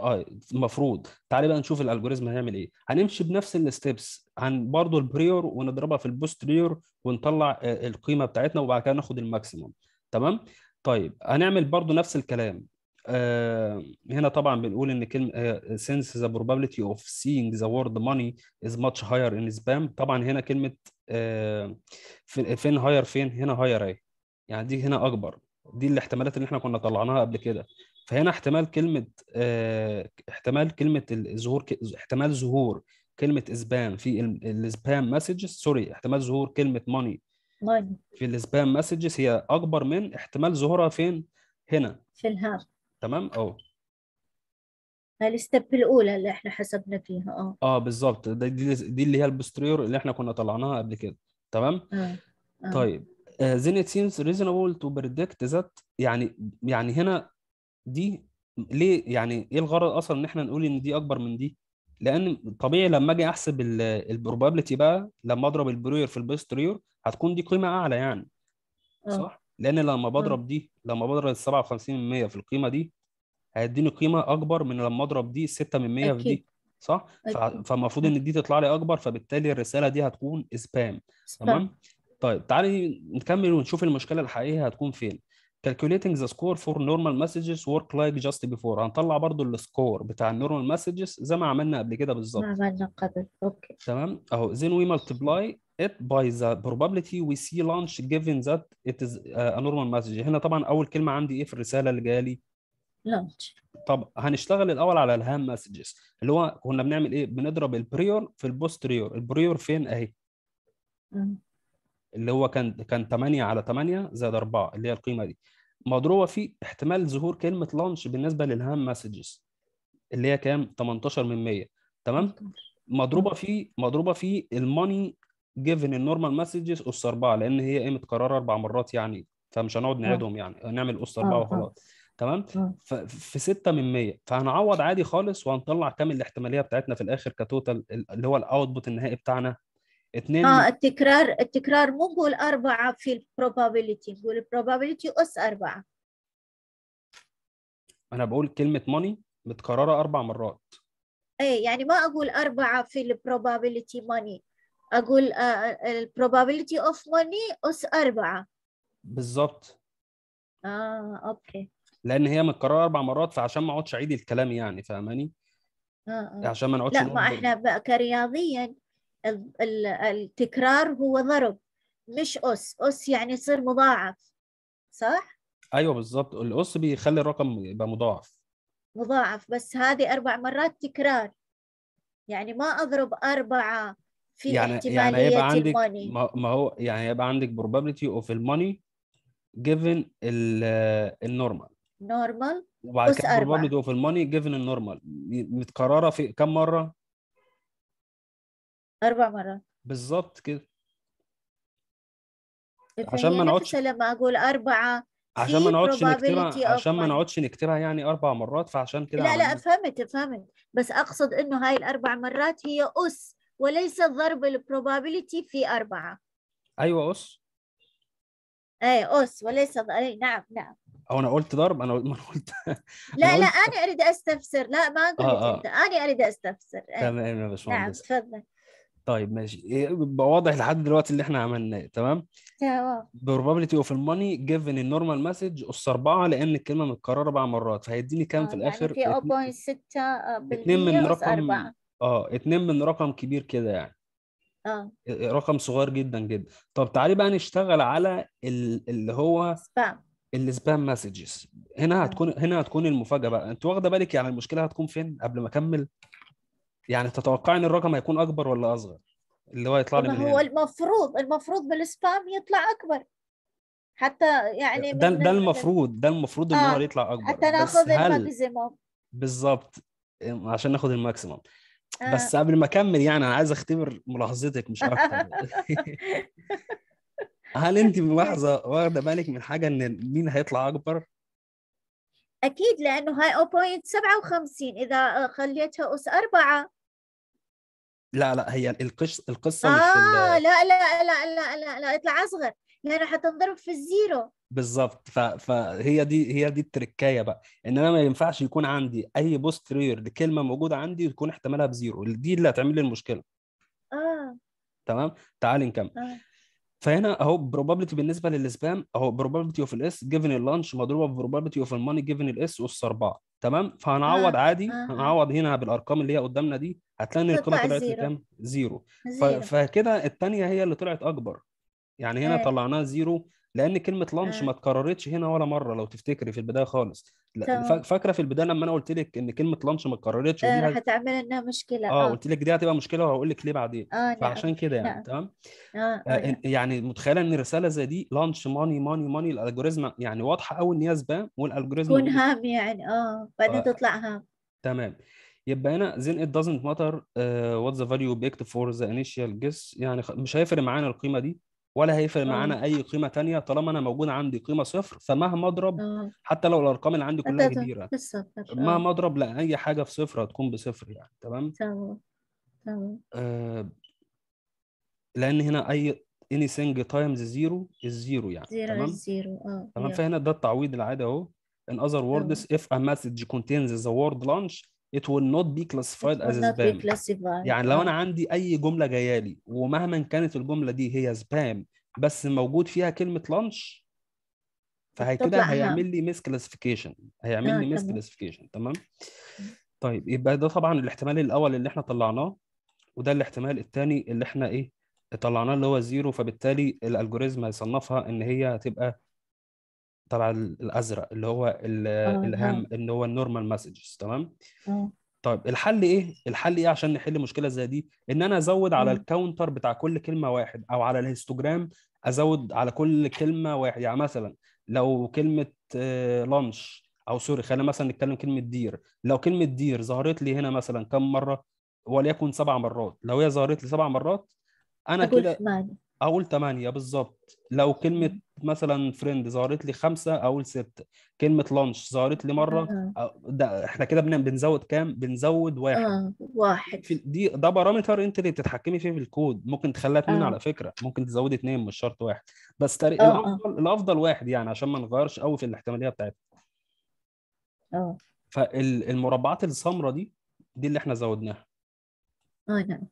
اه المفروض تعالي بقى نشوف الالجوريزم هيعمل ايه هنمشي بنفس الستبس عن برضه البريور ونضربها في البوستريور ونطلع آه، القيمه بتاعتنا وبعد كده ناخد الماكسيموم تمام طيب هنعمل برضه نفس الكلام آه هنا طبعا بنقول ان كلمه آه since the probability of seeing the word money is much higher in spam طبعا هنا كلمه آه فين هاير فين هنا هاير اهي يعني دي هنا اكبر دي الاحتمالات اللي احنا كنا طلعناها قبل كده فهنا احتمال كلمه آه احتمال كلمه الظهور احتمال ظهور كلمه سبام في السبام مسجز سوري احتمال ظهور كلمه ماني في السبام مسجز هي اكبر من احتمال ظهورها فين هنا في الهارت تمام اه الستب الاولى اللي احنا حسبنا فيها اه اه بالظبط دي, دي اللي هي البوستريور اللي احنا كنا طلعناها قبل كده تمام آه. آه. طيب آه، then it seems reasonable to predict that يعني يعني هنا دي ليه يعني ايه الغرض اصلا ان احنا نقول ان دي اكبر من دي لان طبيعي لما اجي احسب البروبابيلتي بقى لما اضرب البروير في البيست ريور هتكون دي قيمه اعلى يعني آه. صح لان لما بضرب دي لما بضرب ال 57% في القيمه دي هيديني قيمه اكبر من لما اضرب دي 6 من 100 أكيد. في دي صح أكيد. فالمفروض ان دي تطلع لي اكبر فبالتالي الرساله دي هتكون سبام تمام طيب تعالي نكمل ونشوف المشكله الحقيقيه هتكون فين calculating the score for normal messages work like just before هنطلع برضو السكور بتاع النورمال messages زي ما عملنا قبل كده بالظبط ما عملنا قبل اوكي تمام اهو then we multiply it by the probability we see launch given that it is uh, a normal message هنا طبعا اول كلمه عندي ايه في الرساله اللي جايه لي launch طب هنشتغل الاول على الهام مسجز اللي هو كنا بنعمل ايه بنضرب البريور في البوستريور البريور فين اهي اللي هو كان كان 8 على 8 زائد 4 اللي هي القيمه دي مضروبه في احتمال ظهور كلمه لانش بالنسبه للهام مسجز اللي هي كام 18 من 100 تمام مضروبه في مضروبه في الماني جيفن النورمال مسجز اس 4 لان هي ايه متكرره اربع مرات يعني فمش هنقعد آه. نعيدهم يعني نعمل اس 4 وخلاص تمام آه. في 6 من 100 فهنعوض عادي خالص وهنطلع كام الاحتماليه بتاعتنا في الاخر كتوتال اللي هو الاوتبوت النهائي بتاعنا 2 اه التكرار التكرار مو نقول أربعة في البروبابيلتي نقول البروبابيلتي أس أربعة أنا بقول كلمة ماني متكررة أربع مرات إيه يعني ما أقول أربعة في البروبابيلتي ماني اقول آه، آه، probability of money اس 4 بالظبط اه اوكي لان هي متكرره اربع مرات فعشان ما اقعدش اعيد الكلام يعني فاهماني؟ آه, آه. عشان ما نقعدش لا ما احنا بقى كرياضيا التكرار هو ضرب مش اس اس يعني يصير مضاعف صح ايوه بالظبط الاس بيخلي الرقم يبقى مضاعف مضاعف بس هذه اربع مرات تكرار يعني ما اضرب اربعه في يعني يعني هيبقى عندك الماني. ما هو يعني هيبقى عندك probability of money given النورمال نورمال وبعد كده probability of money given النورمال متكرره في كم مره؟ أربع مرات بالظبط كده عشان ما نقعدش لما أقول أربعة عشان ما نقعدش نكتبها عشان ما نقعدش نكتبها يعني اربع مرات فعشان كده لا لا فهمت فهمت بس اقصد انه هاي الاربع مرات هي اس وليس ضرب البروبابيلتي في أربعة أيوة أس أي أس وليس ض... أي نعم نعم أو أنا قلت ضرب أنا ما قلت لا أنا قلت... لا أنا أريد أستفسر لا ما آه، قلت آه آه. أنا أريد أستفسر إيه. تمام يا باشمهندس نعم تفضل طيب ماشي إيه، واضح لحد دلوقتي اللي احنا عملناه تمام تمام probability اوف الماني جيفن النورمال مسج اس 4 لان الكلمه متكرره اربع مرات فهيديني كام آه، في يعني الاخر؟ يعني في 0.6 2 من رقم اه اتنين من رقم كبير كده يعني آه. آه،, اه رقم صغير جدا جدا طب تعالي بقى نشتغل على اللي هو سبام السبام مسجز هنا آه. هتكون هنا هتكون المفاجاه بقى انت واخده بالك يعني المشكله هتكون فين قبل ما اكمل يعني تتوقعي ان الرقم هيكون اكبر ولا اصغر اللي هو يطلع لي من هو هنا. المفروض المفروض بالسبام يطلع اكبر حتى يعني ده ده المفروض ده المفروض ان هو يطلع اكبر حتى ناخد الماكسيموم بالظبط عشان ناخد الماكسيموم بس آه. قبل ما اكمل يعني انا عايز اختبر ملاحظتك مش اكتر هل انت ملاحظه واخده بالك من حاجه ان مين هيطلع اكبر؟ اكيد لانه هاي 57 اذا خليتها اس اربعه لا لا هي القصه القصه آه مش لا لا لا لا لا لا, لا اطلع اصغر لانه حتنضرب في الزيرو بالظبط ف... فهي دي هي دي التركايه بقى ان انا ما ينفعش يكون عندي اي بوستريور لكلمه موجوده عندي وتكون احتمالها بزيرو دي اللي هتعمل لي المشكله اه تمام تعالي نكمل آه. فهنا اهو probability بالنسبه للسبام اهو probability اوف الاس جيفن اللانش مضروبه بprobability اوف الماني جيفن الاس اس 4 تمام فهنعوض آه. عادي آه. هنعوض هنا بالارقام اللي هي قدامنا دي هتلاقي ان القيمه طلعت كام زيرو, زيرو. ف... فكده الثانيه هي اللي طلعت اكبر يعني هنا آه. طلعناها زيرو لان كلمه لانش ما اتكررتش هنا ولا مره لو تفتكري في البدايه خالص فاكره في البدايه لما انا قلت لك ان كلمه لانش ما اتكررتش آه، ودي هتعمل انها مشكله آه،, اه قلت لك دي هتبقى مشكله وهقول لك ليه بعدين آه نعم. فعشان كده يعني نعم. تمام آه، نعم. يعني متخيله ان رساله زي دي لانش ماني ماني ماني الالجوريزم يعني واضحه قوي ان هي سبام والالجوريزم تكون هام يعني اه بعدين تطلع هام تمام يبقى هنا زين ات دازنت ماتر وات ذا فاليو بيكت فور ذا انيشال جيس يعني مش هيفرق معانا القيمه دي ولا هيفرق آه. معانا اي قيمه تانية طالما انا موجود عندي قيمه صفر فمهما اضرب آه. حتى لو الارقام اللي عندي كلها كبيره آه. مهما اضرب لا اي حاجه في صفر هتكون بصفر يعني تمام تمام آه لان هنا اي اني سنج تايمز زيرو الزيرو يعني زيرو تمام زيرو اه تمام فهنا ده التعويض العادي اهو ان اذر ووردز اف ا مسج كونتينز ذا وورد لانش it will not be classified as spam classified. يعني لو انا آه. عندي اي جمله جايه لي ومهما كانت الجمله دي هي سبام بس موجود فيها كلمه لانش فهي كده هيعمل لي ميس كلاسيفيكيشن هيعمل آه، لي ميس كلاسيفيكيشن تمام طيب يبقى ده طبعا الاحتمال الاول اللي احنا طلعناه وده الاحتمال الثاني اللي احنا ايه طلعناه اللي هو زيرو فبالتالي الالجوريزم هيصنفها ان هي هتبقى طلع الازرق اللي هو آه، الهام آه. اللي هو النورمال مسجز تمام آه. طيب الحل ايه الحل ايه عشان نحل مشكله زي دي ان انا ازود على الكاونتر بتاع كل كلمه واحد او على الهيستوجرام ازود على كل كلمه واحد يعني مثلا لو كلمه لانش او سوري خلينا مثلا نتكلم كلمه دير لو كلمه دير ظهرت لي هنا مثلا كم مره وليكن سبع مرات لو هي ظهرت لي سبع مرات انا كده اقول ثمانية بالظبط لو كلمة مثلا فريند ظهرت لي خمسة اقول ستة كلمة لانش ظهرت لي مرة آه. ده احنا كده بنزود كام بنزود واحد اه واحد في دي ده بارامتر انت اللي بتتحكمي فيه في الكود ممكن تخليها اتنين آه. على فكرة ممكن تزودي اتنين مش شرط واحد بس تاري... آه. الافضل آه. الافضل واحد يعني عشان ما نغيرش قوي في الاحتمالية بتاعتها اه فالمربعات السمراء دي دي اللي احنا زودناها اه نعم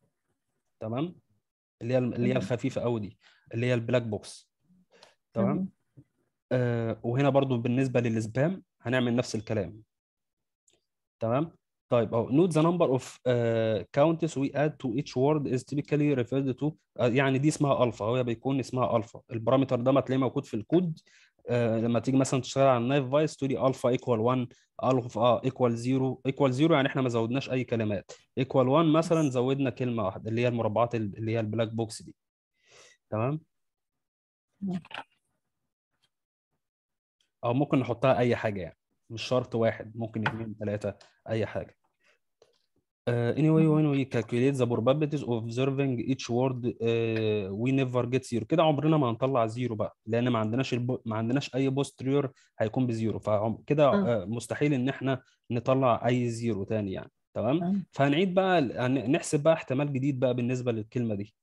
تمام اللي هي اللي هي الخفيفه قوي دي اللي هي البلاك بوكس تمام آه وهنا برضو بالنسبه للسبام هنعمل نفس الكلام تمام طيب اهو نوت ذا نمبر اوف كاونتس وي اد تو ايتش وورد از تيبيكالي ريفيرد تو يعني دي اسمها الفا هو بيكون اسمها الفا البارامتر ده ما تلاقيه موجود في الكود آه، لما تيجي مثلا تشتغل على النايف فايس تقولي الفا ايكوال 1 الفا ايكوال 0 ايكوال 0 يعني احنا ما زودناش اي كلمات ايكوال 1 مثلا زودنا كلمه واحده اللي هي المربعات اللي هي البلاك بوكس دي تمام او ممكن نحطها اي حاجه يعني مش شرط واحد ممكن اثنين ثلاثه اي حاجه Uh, anyway, when we calculate the probabilities of observing each word uh, we never get zero كده عمرنا ما هنطلع زيرو بقى لان ما عندناش الب... ما عندناش اي بوستريور هيكون بزيرو فكده uh, آه، مستحيل ان احنا نطلع اي زيرو تاني يعني تمام فهنعيد بقى نحسب بقى احتمال جديد بقى بالنسبه للكلمه دي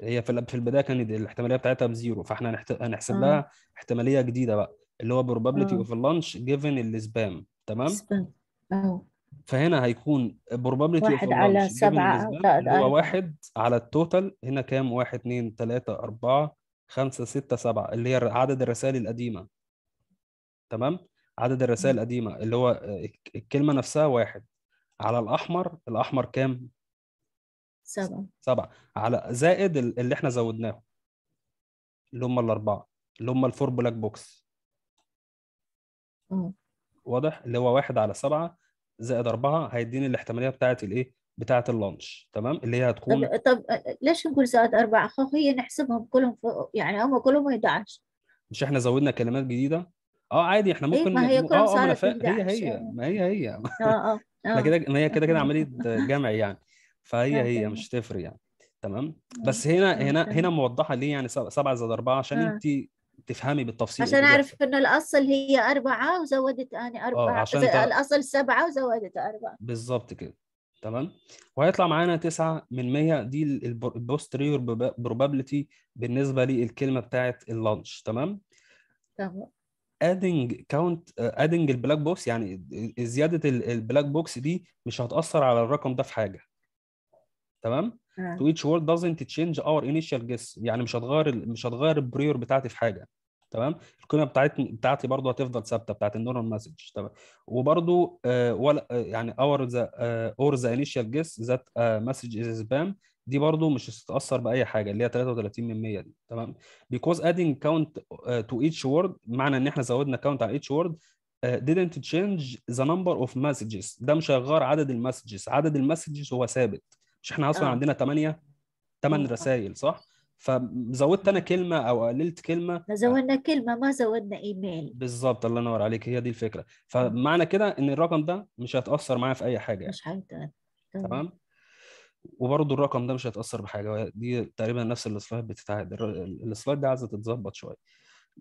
هي في في البدايه كانت الاحتماليه بتاعتها بزيرو فاحنا هنحت... هنحسب لها احتماليه جديده بقى اللي هو probability of lunch given السبام تمام؟ سبام فهنا هيكون probability واحد على سبعة هو واحد على التوتال هنا كام؟ واحد اثنين ثلاثة أربعة خمسة ستة سبعة اللي هي عدد الرسائل القديمة تمام؟ عدد الرسائل القديمة اللي هو الكلمة نفسها واحد على الأحمر الأحمر كام؟ سبعة سبعة على زائد اللي احنا زودناه اللي هم الأربعة اللي هم الفور بلاك بوكس واضح؟ اللي هو واحد على سبعة زائد 4 هيديني الاحتماليه بتاعت الايه بتاعت اللانش تمام اللي هي هتكون طب, طب ليش نقول زائد 4 هي نحسبهم كلهم فوق يعني هم كلهم 11 مش احنا زودنا كلمات جديده اه عادي احنا ممكن إيه ما هي كلهم اه, آه، هي هي ما هي هي اه اه ما آه. كده ما هي كده كده عمليه جمع يعني فهي آه، هي مش تفرق يعني تمام بس هنا هنا هنا موضحه ليه يعني 7 زائد 4 عشان انت تفهمي بالتفصيل عشان اعرف انه الاصل هي اربعه وزودت انا اربعه آه، عشان ت... الاصل سبعه وزودت اربعه بالظبط كده تمام وهيطلع معانا 9 من 100 دي البوستريور بروبابيلتي بالنسبه للكلمه بتاعت اللانش تمام تمام ادنج كاونت ادنج البلاك بوكس يعني زياده البلاك بوكس دي مش هتاثر على الرقم ده في حاجه تمام تو ايتش وورد دازنت تشينج اور انيشال جيس يعني مش هتغير مش هتغير البريور بتاعتي في حاجه تمام القيمه بتاعتي بتاعتي برضه هتفضل ثابته بتاعت النورمال مسج تمام وبرضه آه ولا آه، يعني اور ذا اور ذا انيشال جيس ذات مسج از سبام دي برضه مش هتتاثر باي حاجه اللي هي 33% دي تمام بيكوز ادينج كاونت تو ايتش وورد معنى ان احنا زودنا كاونت على ايتش وورد uh, didn't change the number of messages ده مش هيغير عدد المسجز عدد المسجز هو ثابت مش احنا اصلا آه. عندنا 8 8 آه. رسائل صح فزودت انا كلمه او قللت كلمه زودنا كلمه ما زودنا ايميل بالظبط الله ينور عليك هي دي الفكره فمعنى كده ان الرقم ده مش هيتاثر معايا في اي حاجه مش هيتاثر تمام وبرضه الرقم ده مش هيتاثر بحاجه دي تقريبا نفس السلايد بتتعاد السلايد دي عايزه تتظبط شويه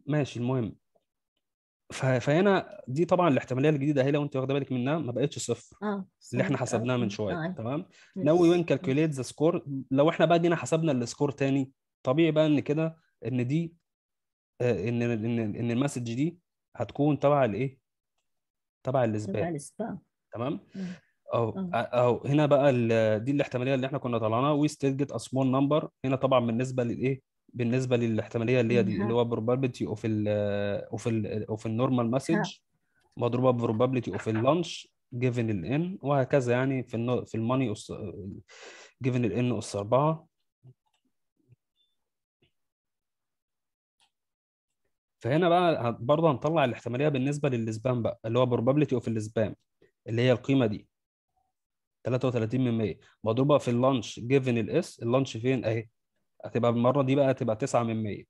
ماشي المهم فهنا دي طبعا الاحتماليه الجديده هي لو انت واخده بالك منها ما بقتش صفر اه اللي احنا حسبناها من آه، شويه آه، آه. تمام نو وين كالكوليت ذا سكور لو احنا بقى جينا حسبنا السكور تاني طبيعي بقى ان كده ان دي آه، ان ان ان المسج دي هتكون تبع الايه؟ تبع السبام تبع السبام تمام؟ اهو آه، اهو هنا بقى دي الاحتماليه اللي احنا كنا طلعناها وي ستيل جيت ا سمول نمبر هنا طبعا بالنسبه للايه؟ بالنسبه للاحتماليه اللي هي دي اللي هو probability اوف ال اوف ال اوف النورمال مسج مضروبه بروبابيلتي اوف اللانش جيفن الان وهكذا يعني في النو في الماني جيفن الان اس 4 فهنا بقى برضه هنطلع الاحتماليه بالنسبه للسبام بقى اللي هو probability اوف السبام اللي هي القيمه دي 33 من 100 مضروبه في اللانش جيفن الاس اللانش فين اهي هتبقى المره دي بقى تبقى 9 من 100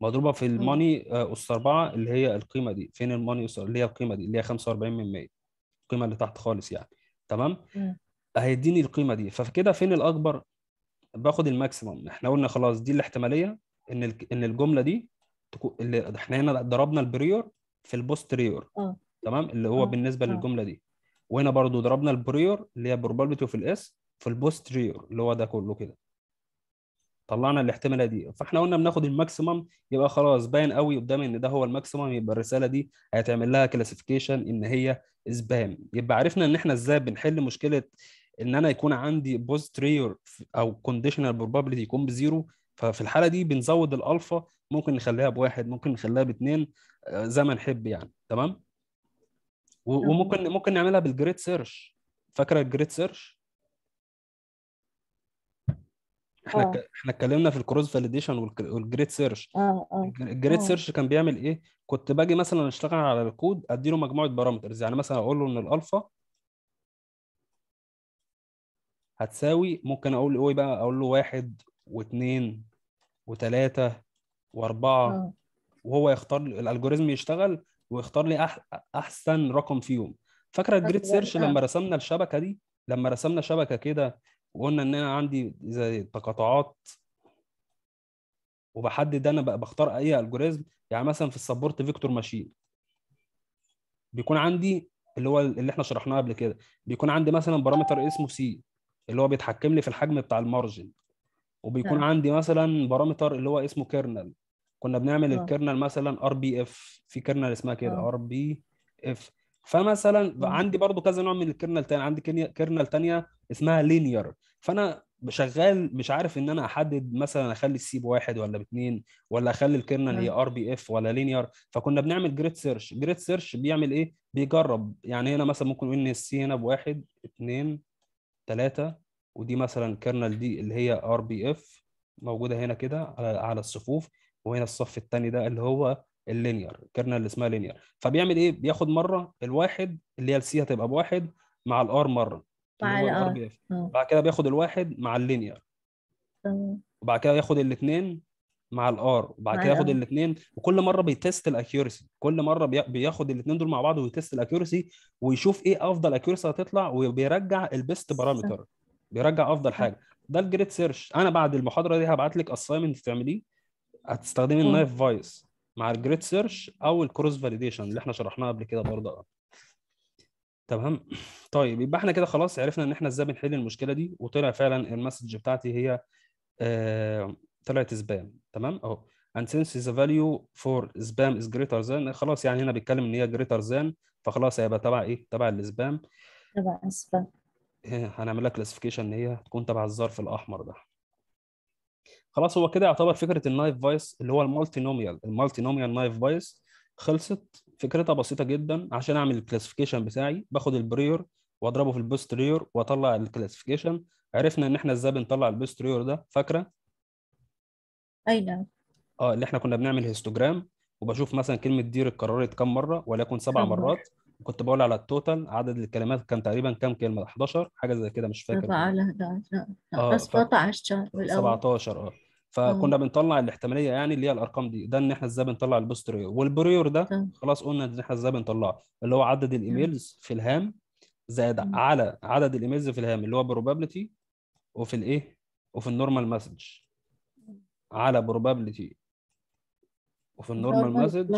مضروبه في الماني آه، اس 4 اللي هي القيمه دي فين الماني اس اللي هي القيمه دي اللي هي 45 من 100 القيمه اللي تحت خالص يعني تمام هيديني القيمه دي فكده فين الاكبر باخد الماكسيمم احنا قلنا خلاص دي الاحتماليه ان ان الجمله دي اللي احنا هنا ضربنا البريور في البوستريور اه. تمام اللي هو أوه. بالنسبه أوه. للجمله دي وهنا برضو ضربنا البريور اللي هي بروبابيلتي في الاس في البوستريور اللي هو ده كله كده طلعنا الاحتماله دي فاحنا قلنا بناخد الماكسيمم يبقى خلاص باين قوي قدامي ان ده هو الماكسيمم يبقى الرساله دي هيتعمل لها كلاسيفيكيشن ان هي سبام يبقى عرفنا ان احنا ازاي بنحل مشكله ان انا يكون عندي بوستريور او كونديشنال بروبابيلتي يكون بزيرو ففي الحاله دي بنزود الالفا ممكن نخليها بواحد ممكن نخليها باثنين آه، زي ما نحب يعني تمام وممكن ممكن نعملها بالجريد سيرش فاكره الجريد سيرش احنا أوه. احنا اتكلمنا في الكروس فاليديشن والجريد سيرش اه اه الجريد آه. سيرش كان بيعمل ايه كنت باجي مثلا اشتغل على الكود اديله مجموعه بارامترز يعني مثلا اقول له ان الالفا هتساوي ممكن اقول له ايه بقى اقول له واحد واثنين وثلاثة واربعة اه. وهو يختار الالجوريزم يشتغل ويختار لي احسن رقم فيهم فاكره أيوة، الجريد سيرش أيوة. لما رسمنا الشبكه دي لما رسمنا شبكه كده وقلنا ان انا عندي زي تقاطعات وبحدد انا بقى بختار اي الجوريزم يعني مثلا في السبورت فيكتور ماشين بيكون عندي اللي هو اللي احنا شرحناه قبل كده بيكون عندي مثلا بارامتر اسمه سي اللي هو بيتحكم لي في الحجم بتاع المارجن وبيكون نعم. عندي مثلا بارامتر اللي هو اسمه كيرنل كنا بنعمل آه. الكيرنل مثلا ار بي اف في كيرنل اسمها كده ار بي اف فمثلا مم. آه. عندي برضو كذا نوع من الكيرنل تاني عندي كيرنل تانية اسمها لينير فانا شغال مش عارف ان انا احدد مثلا اخلي السي بواحد ولا باثنين ولا اخلي الكيرنل نعم. هي ار بي اف ولا لينير فكنا بنعمل جريد سيرش جريد سيرش بيعمل ايه بيجرب يعني هنا مثلا ممكن نقول ان السي هنا بواحد اثنين ثلاثة ودي مثلا كرنل دي اللي هي ار بي اف موجوده هنا كده على, على الصفوف وهنا الصف الثاني ده اللي هو اللينير الكرنل اللي اسمها لينير فبيعمل ايه بياخد مره الواحد اللي هي السي هتبقى بواحد مع الار مره مع الار اه. بعد كده بياخد الواحد مع اللينير وبعد كده ياخد الاثنين مع الار وبعد كده ياخد الاثنين وكل مره بيتست الاكيورسي كل مره بياخد الاثنين دول مع بعض ويتست الاكيورسي ويشوف ايه افضل اكيورسي هتطلع وبيرجع البيست بارامتر بيرجع افضل حاجه ده الجريت سيرش انا بعد المحاضره دي هبعت لك اسايمنت تعمليه هتستخدمي النايف فايس مع الجريت سيرش او الكروس فاليديشن اللي احنا شرحناها قبل كده برضه تمام طيب يبقى احنا كده خلاص عرفنا ان احنا ازاي بنحل المشكله دي وطلع فعلا المسج بتاعتي هي آه طلعت سبام تمام اهو and since the value for spam is greater than خلاص يعني هنا بيتكلم ان هي greater than فخلاص هيبقى تبع ايه تبع السبام تبع السبام هنعمل لها كلاسيفيكيشن ان هي تكون تبع الظرف الاحمر ده خلاص هو كده يعتبر فكره النايف بايس اللي هو المالتي نوميال المالتي نوميال نايف بايس خلصت فكرتها بسيطه جدا عشان اعمل الكلاسيفيكيشن بتاعي باخد البريور واضربه في البوستريور واطلع الكلاسيفيكيشن عرفنا ان احنا ازاي بنطلع البوستريور ده فاكره اي نعم اه اللي احنا كنا بنعمل هيستوجرام وبشوف مثلا كلمه دير اتكررت كام مره وليكن سبع مرات كنت بقول على التوتال عدد الكلمات كان تقريبا كام كلمه 11 حاجه زي كده مش فاكر على 11 اه 17 ف... 17 اه فكنا آه. بنطلع الاحتماليه يعني اللي هي الارقام دي ده ان احنا ازاي بنطلع البوستر والبريور ده خلاص قلنا ان احنا ازاي بنطلعه اللي هو عدد الايميلز في الهام زائد على عدد الايميلز في الهام اللي هو بروبابيلتي وفي الايه وفي النورمال مسج على بروبابيلتي وفي النورمال مسج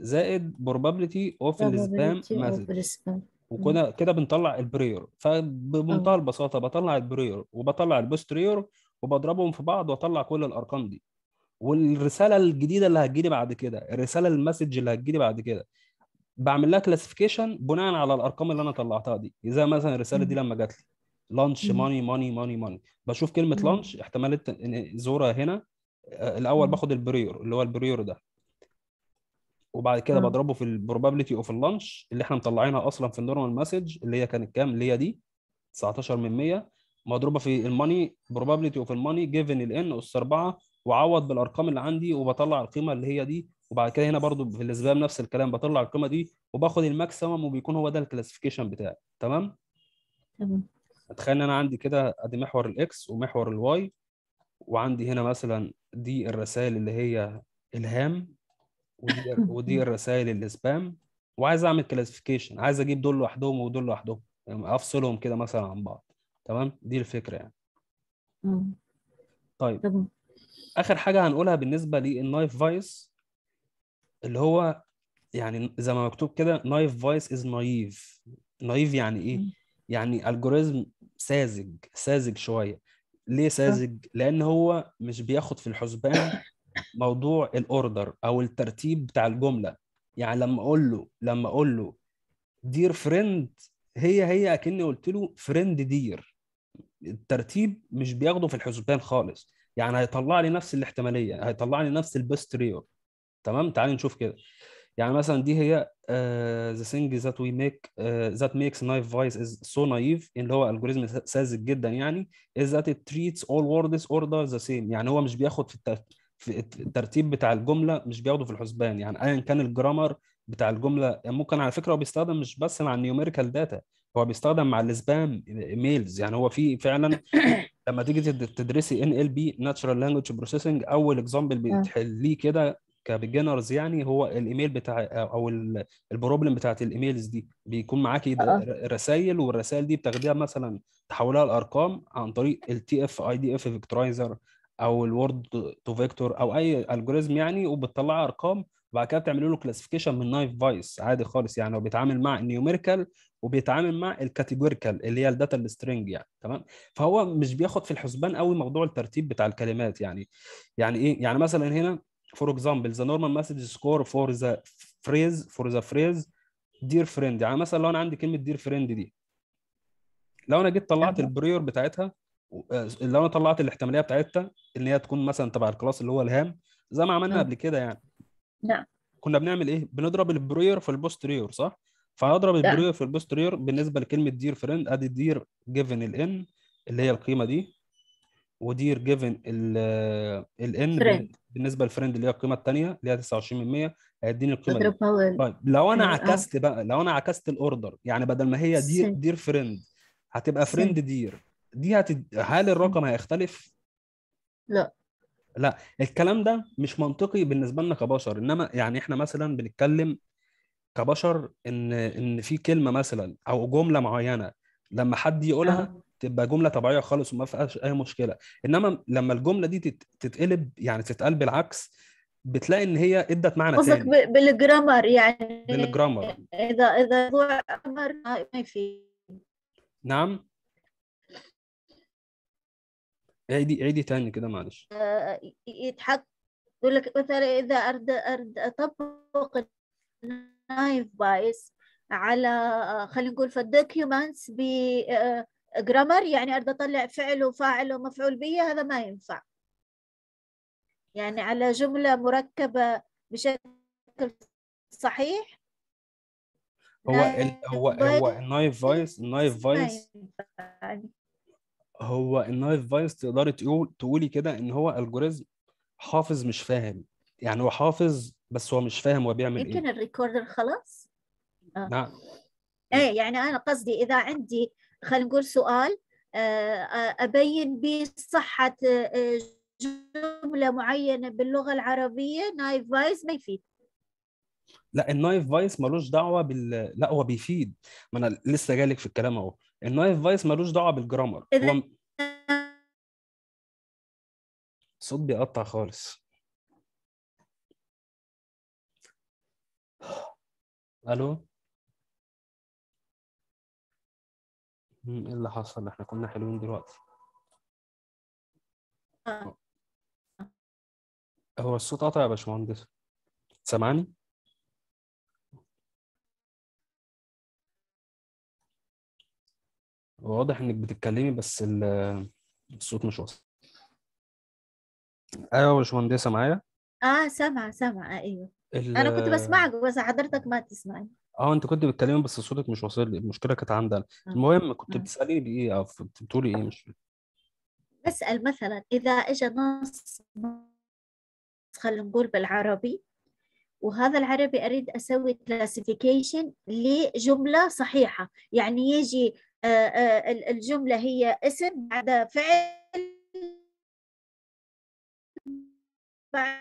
زائد probability of السبام message وكده كده بنطلع البريور فبمنتهى اه. البساطه بطلع البريور وبطلع البوستريور وبضربهم في بعض واطلع كل الارقام دي والرساله الجديده اللي هتجيلي بعد كده الرساله المسج اللي هتجيلي بعد كده بعمل لها كلاسيفيكيشن بناء على الارقام اللي انا طلعتها دي زي مثلا الرساله دي لما جات لي لانش ماني ماني ماني ماني بشوف كلمه لانش احتمال زوره هنا آه، الاول باخد البريور اللي هو البريور ده وبعد كده م. بضربه في البروبابيلتي اوف اللانش اللي احنا مطلعينها اصلا في النورمال مسج اللي هي كانت كام اللي هي دي 19 من 100 مضروبه في الماني بروبابيلتي اوف الماني جيفن الان اس 4 وعوض بالارقام اللي عندي وبطلع القيمه اللي هي دي وبعد كده هنا برضو في الاسباب نفس الكلام بطلع القيمه دي وباخد الماكسيمم وبيكون هو ده الكلاسيفيكيشن بتاعي تمام تمام اتخيل ان انا عندي كده ادي محور الاكس ومحور الواي وعندي هنا مثلا دي الرسائل اللي هي الهام ودي ودي الرسائل السبام وعايز اعمل كلاسيفيكيشن عايز اجيب دول لوحدهم ودول لوحدهم يعني افصلهم كده مثلا عن بعض تمام دي الفكره يعني طيب اخر حاجه هنقولها بالنسبه للنايف فايس اللي هو يعني زي ما مكتوب كده نايف فايس از نايف نايف يعني ايه يعني الجوريزم ساذج ساذج شويه ليه ساذج لان هو مش بياخد في الحسبان موضوع الاوردر او الترتيب بتاع الجمله يعني لما اقول له لما اقول له دير فريند هي هي اكني قلت له فريند دير الترتيب مش بياخده في الحسبان خالص يعني هيطلع لي نفس الاحتماليه هيطلع لي نفس البيست ريو تمام تعال نشوف كده يعني مثلا دي هي ذا سينج ذات وي ميك ذات ميكس نايف فايس از سو نايف اللي هو الجوريزم ساذج جدا يعني از ذات تريتس اول ووردز اوردر ذا سيم يعني هو مش بياخد في الترتيب في الترتيب بتاع الجمله مش بياخده في الحسبان يعني ايا كان الجرامر بتاع الجمله يعني ممكن على فكره هو بيستخدم مش بس مع النيوميريكال داتا هو بيستخدم مع السبام ايميلز يعني هو في فعلا لما تيجي تدرسي ان ال بي ناتشرال لانجوج بروسيسنج اول اكزامبل آه. بتحليه كده كبيجنرز يعني هو الايميل بتاع او البروبلم بتاعت الايميلز دي بيكون معاكي آه. رسائل والرسائل دي بتاخديها مثلا تحولها لارقام عن طريق التي اف اي دي اف فيكتورايزر او الورد تو فيكتور او اي الجوريزم يعني وبتطلع ارقام وبعد كده بتعملوا له كلاسيفيكيشن من نايف فايس عادي خالص يعني هو بيتعامل مع النيوميريكال وبيتعامل مع الكاتيجوريكال اللي هي الداتا السترنج يعني تمام فهو مش بياخد في الحسبان قوي موضوع الترتيب بتاع الكلمات يعني يعني ايه يعني مثلا هنا فور اكزامبل ذا نورمال مسج سكور فور ذا فريز فور ذا فريز دير فريند يعني مثلا لو انا عندي كلمه دير فريند دي لو انا جيت طلعت البريور بتاعتها لو انا طلعت الاحتماليه بتاعتها ان هي تكون مثلا تبع الكلاس اللي هو الهام زي ما عملنا نعم. قبل كده يعني نعم كنا بنعمل ايه؟ بنضرب البروير في البوستريور صح؟ فهضرب نعم. البروير في البوستريور بالنسبه لكلمه دير فريند ادي دير جيفن الان اللي هي القيمه دي ودير جيفن الان بالنسبه للفريند اللي هي القيمه الثانيه اللي هي 29 من 100 هيديني القيمه دي طيب لو انا آه، آه. عكست بقى لو انا عكست الاوردر يعني بدل ما هي دير دير فريند هتبقى فريند دير دي هت... هل الرقم هيختلف؟ لا لا الكلام ده مش منطقي بالنسبه لنا كبشر انما يعني احنا مثلا بنتكلم كبشر ان ان في كلمه مثلا او جمله معينه لما حد يقولها تبقى جمله طبيعيه خالص وما فيهاش اي مشكله انما لما الجمله دي تتقلب يعني تتقال بالعكس بتلاقي ان هي ادت معنى قصدك بالجرامر يعني بالجرامر اذا اذا هو ما في نعم عيدي عيدي تاني كده معلش آه، آه، يتحط يقول لك مثلا إذا أرد أرد أطبق النايف بايس على آه، خلينا نقول في الدوكيومنتس جرامر يعني أرد أطلع فعل وفاعل ومفعول به هذا ما ينفع يعني على جملة مركبة بشكل صحيح هو هو هو النايف فايس النايف فايس هو النايف فايس تقدري تقول تقولي كده ان هو الجوريزم حافظ مش فاهم يعني هو حافظ بس هو مش فاهم هو بيعمل يمكن ايه يمكن الريكوردر خلاص آه. نعم ايه يعني انا قصدي اذا عندي خلينا نقول سؤال آه، آه، ابين بصحه صحه آه، جمله معينه باللغه العربيه نايف فايس ما يفيد لا النايف فايس ملوش دعوه بال لا هو بيفيد ما انا لسه جالك في الكلام اهو النايف فايس ملوش دعوه بالجرامر إيه هو الصوت بيقطع خالص الو ايه اللي حصل احنا كنا حلوين دلوقتي آه. هو الصوت قطع يا باشمهندس سامعني واضح انك بتتكلمي بس الصوت مش واصل ايوه يا باشمهندسه معايا اه سامعة سامعة ايوه انا كنت بسمعك بس حضرتك ما تسمعني اه انت كنت بتتكلمي بس صوتك مش واصل لي المشكله كانت عندي انا آه. المهم كنت آه. بتسالي بايه او بتقولي ايه مش بسأل مثلا اذا اجى نص خلينا نقول بالعربي وهذا العربي اريد اسوي كلاسيفيكيشن لجمله صحيحه يعني يجي آه، آه، الجملة هي اسم بعد فعل بعد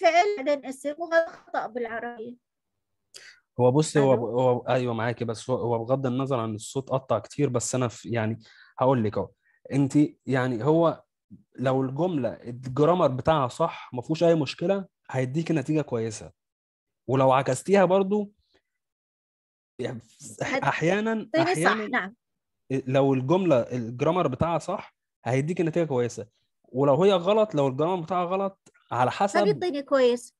فعل بعدين اسم وهذا خطأ بالعربية هو بص هو هو ايوه معاكي بس هو... هو بغض النظر عن الصوت قطع كتير بس انا في يعني هقول لك اهو انت يعني هو لو الجمله الجرامر بتاعها صح ما فيهوش اي مشكله هيديك نتيجه كويسه ولو عكستيها برضو يعني احيانا احيانا صح. نعم. لو الجمله الجرامر بتاعها صح هيديك نتيجه كويسه ولو هي غلط لو الجرامر بتاعها غلط على حسب بيديني كويس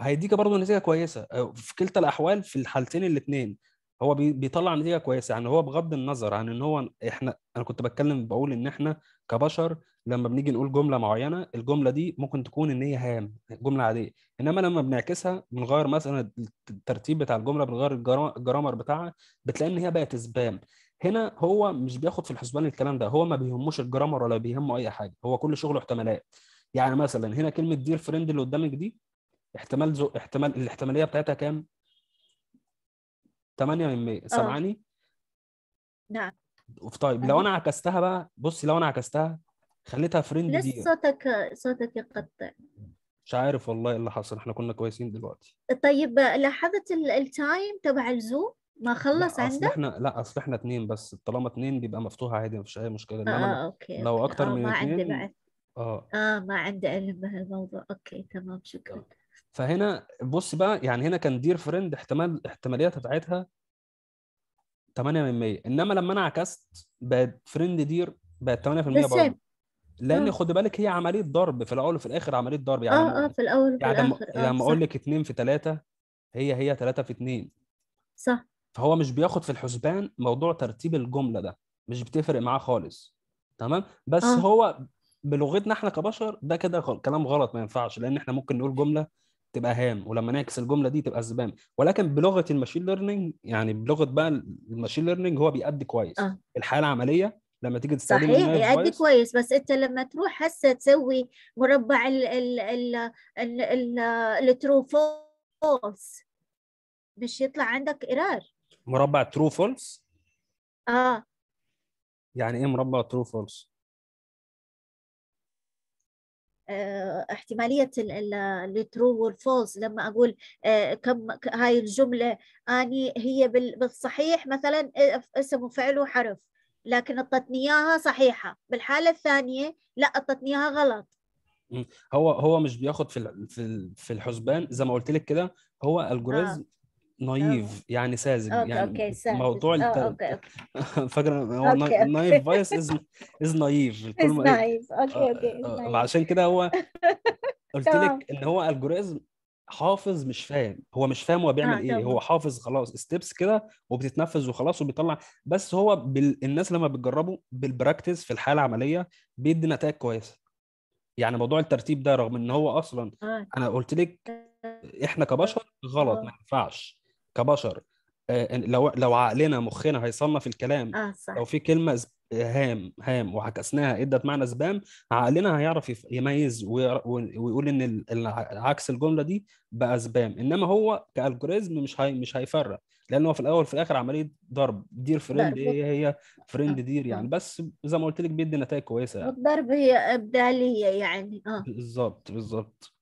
هيديك برضه نتيجه كويسه في كلتا الاحوال في الحالتين الاثنين هو بيطلع نتيجه كويسه يعني هو بغض النظر عن ان هو احنا انا كنت بتكلم بقول ان احنا كبشر لما بنيجي نقول جمله معينه الجمله دي ممكن تكون ان هي هام جمله عاديه انما لما بنعكسها بنغير مثلا الترتيب بتاع الجمله بنغير الجرامر بتاعها بتلاقي ان هي بقت سبام هنا هو مش بياخد في الحسبان الكلام ده هو ما بيهموش الجرامر ولا بيهمه اي حاجه هو كل شغله احتمالات يعني مثلا هنا كلمه دير فريند اللي قدامك دي احتمال زو احتمال الاحتماليه بتاعتها كام 8 من 100 آه. سامعاني؟ نعم طيب لو أيوة. انا عكستها بقى بصي لو انا عكستها خليتها فريند دي صوتك صوتك يقطع مش عارف والله ايه اللي حصل احنا كنا كويسين دلوقتي طيب لاحظت التايم تبع الزوم ما خلص عندك؟ اصل احنا لا اصل احنا اثنين بس طالما اثنين بيبقى مفتوح عادي مفيش اي مشكله انما آه، أوكي. لو اكتر آه، من ما عندي بعد اه اه ما عندي علم بهالموضوع اوكي تمام شكرا آه. فهنا بص بقى يعني هنا كان دير فريند احتمال احتماليات بتاعتها 8% انما لما انا عكست بقت فريند دير بقت 8% برضه لان آه. خد بالك هي عمليه ضرب في الاول وفي الاخر عمليه ضرب يعني اه اه في الاول وفي يعني الاخر يعني لما اقول لك 2 في 3 هي هي 3 في 2 صح فهو مش بياخد في الحسبان موضوع ترتيب الجمله ده مش بتفرق معاه خالص تمام بس آه. هو بلغتنا احنا كبشر ده كده كلام غلط ما ينفعش لان احنا ممكن نقول جمله تبقى هام ولما نعكس الجمله دي تبقى زبام ولكن بلغه الماشين ليرنينج يعني بلغه بقى الماشين ليرنينج هو بيأدي كويس أه. الحاله العمليه لما تيجي تستخدم صحيح بيأدي كويس بس انت لما تروح هسه تسوي مربع ال ال ال ال ال الترو فولس مش يطلع عندك ايرار مربع ترو فولس اه يعني ايه مربع ترو فولس آه، احتمالية الترو والفولز لما أقول آه، كم هاي الجملة أني هي بالصحيح مثلا اسم وفعل وحرف لكن أعطتني إياها صحيحة بالحالة الثانية لا أعطتني إياها غلط هو هو مش بياخد في في الحسبان زي ما قلت لك كده هو آه. الجوريزم نايف أوه. يعني ساذج يعني أوكي ساذج. موضوع الت... أوكي أوكي فاكرة هو نايف فايس از از نايف الكلمة نايف أوكي إيه. أوكي آه، آه، آه. عشان كده هو قلت لك إن هو الجوريزم حافظ مش فاهم هو مش فاهم هو بيعمل آه، ايه هو حافظ خلاص ستيبس كده وبتتنفذ وخلاص وبيطلع بس هو بال... الناس لما بتجربه بالبراكتس في الحاله العمليه بيدي نتائج كويسه يعني موضوع الترتيب ده رغم ان هو اصلا آه. انا قلت لك احنا كبشر غلط ما ينفعش كبشر آه، لو لو عقلنا مخنا هيصنف الكلام آه صح. لو في كلمه هام هام وعكسناها ادت معنى سبام عقلنا هيعرف يميز ويقول ان عكس الجمله دي بقى سبام انما هو كالجوريزم مش هي مش هيفرق لان هو في الاول وفي الاخر عمليه ضرب دير فريند هي إيه هي فريند آه. دير يعني بس زي ما قلت لك بيدي نتائج كويسه يعني. الضرب هي ابداليه يعني اه بالظبط بالظبط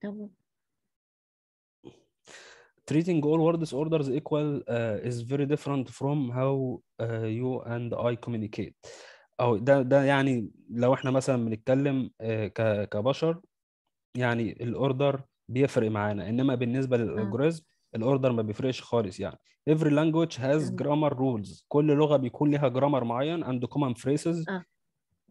تمام treating all words orders equal uh, is very different from how uh, you and I communicate او ده ده يعني لو احنا مثلا بنتكلم uh, كبشر يعني الاوردر بيفرق معانا انما بالنسبه للالجوريزم الاوردر ما بيفرقش خالص يعني every language has grammar rules كل لغه بيكون لها جرامر معين and common phrases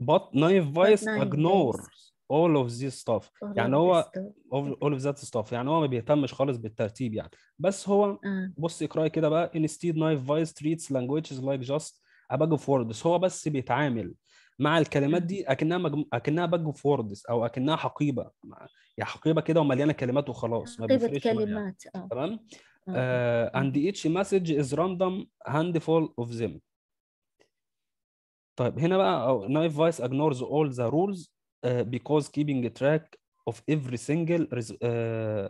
but naive vice ignores all of ذيس stuff يعني هو all of that stuff يعني هو ما بيهتمش خالص بالترتيب يعني بس هو آه. بص اقراي كده بقى instead انستيد voice treats languages like just a bag of words هو بس بيتعامل مع الكلمات دي اكنها مجم... اكنها باج اوف ووردز او اكنها حقيبه يعني حقيبه كده ومليانه كلمات وخلاص ما بيفرقش كلمات يعني. اه تمام اند ايتش مسج از راندوم هاندفول اوف ذيم طيب هنا بقى نايف فايس اجنورز اول ذا رولز uh, because keeping track of every single res- uh,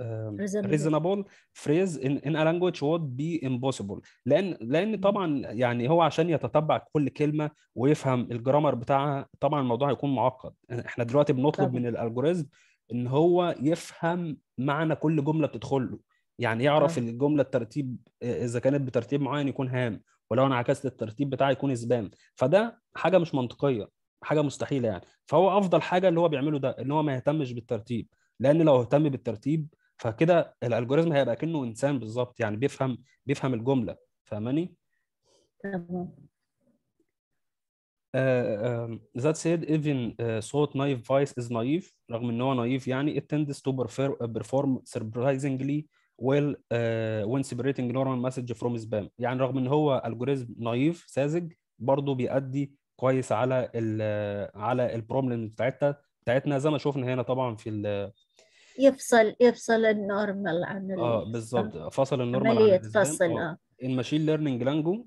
uh, reasonable. reasonable phrase in, in a language would be impossible لان لان طبعا يعني هو عشان يتتبع كل كلمه ويفهم الجرامر بتاعها طبعا الموضوع هيكون معقد احنا دلوقتي بنطلب طبعا. من الالجوريزم ان هو يفهم معنى كل جمله بتدخل له يعني يعرف طبعا. الجمله الترتيب اذا كانت بترتيب معين يكون هام ولو انا عكست الترتيب بتاعي يكون سبام فده حاجه مش منطقيه حاجه مستحيله يعني فهو افضل حاجه اللي هو بيعمله ده ان هو ما يهتمش بالترتيب لان لو اهتم بالترتيب فكده الالجوريزم هيبقى كانه انسان بالظبط يعني بيفهم بيفهم الجمله فاهماني؟ تمام ذات سيد ايفن صوت نايف فايس از نايف رغم ان هو نايف يعني it tends to آه، perform surprisingly well uh, when separating normal message from spam يعني رغم ان هو الجوريزم نايف ساذج برضه بيأدي كويس على آه، على البروبلم بتاعتها بتاعتنا زي ما شفنا هنا طبعا في ال يفصل يفصل النورمال عن اه بالظبط فصل النورمال عمليه فصل اه الماشين ليرنينج لانجو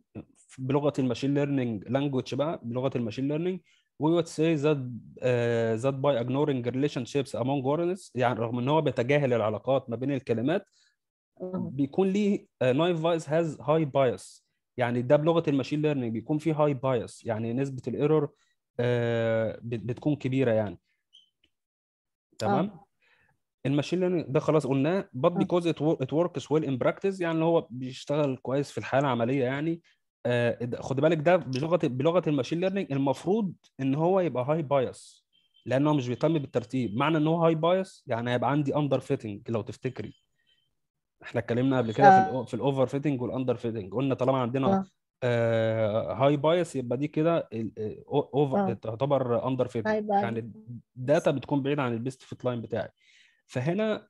بلغه الماشين ليرنينج لانجوج بقى بلغه الماشين ليرنينج وي وود سي ذات ذات باي اجنورينج ريليشن شيبس امونج words يعني رغم ان هو بيتجاهل العلاقات ما بين الكلمات آه. بيكون ليه نايف فايس هاز هاي بايس يعني ده بلغه الماشين ليرنينج بيكون فيه هاي بايس يعني نسبه الايرور آه، بتكون كبيره يعني تمام آه. الماشين ليرنينج ده خلاص قلناه بط بيكوز ات وركس ويل ان براكتس يعني اللي هو بيشتغل كويس في الحياه العمليه يعني آه، خد بالك ده بلغه بلغه الماشين ليرنينج المفروض ان هو يبقى هاي بايس لانه مش بيتم بالترتيب معنى ان هو هاي بايس يعني هيبقى عندي اندر فيتنج لو تفتكري احنا اتكلمنا قبل كده آه. في الاوفر فيتنج والاندر فيتنج قلنا طالما عندنا آه. آه هاي بايس يبقى دي كده اوفر آه،, آه. تعتبر اندر فيتنج يعني الداتا بتكون بعيده عن البيست فيت لاين بتاعي فهنا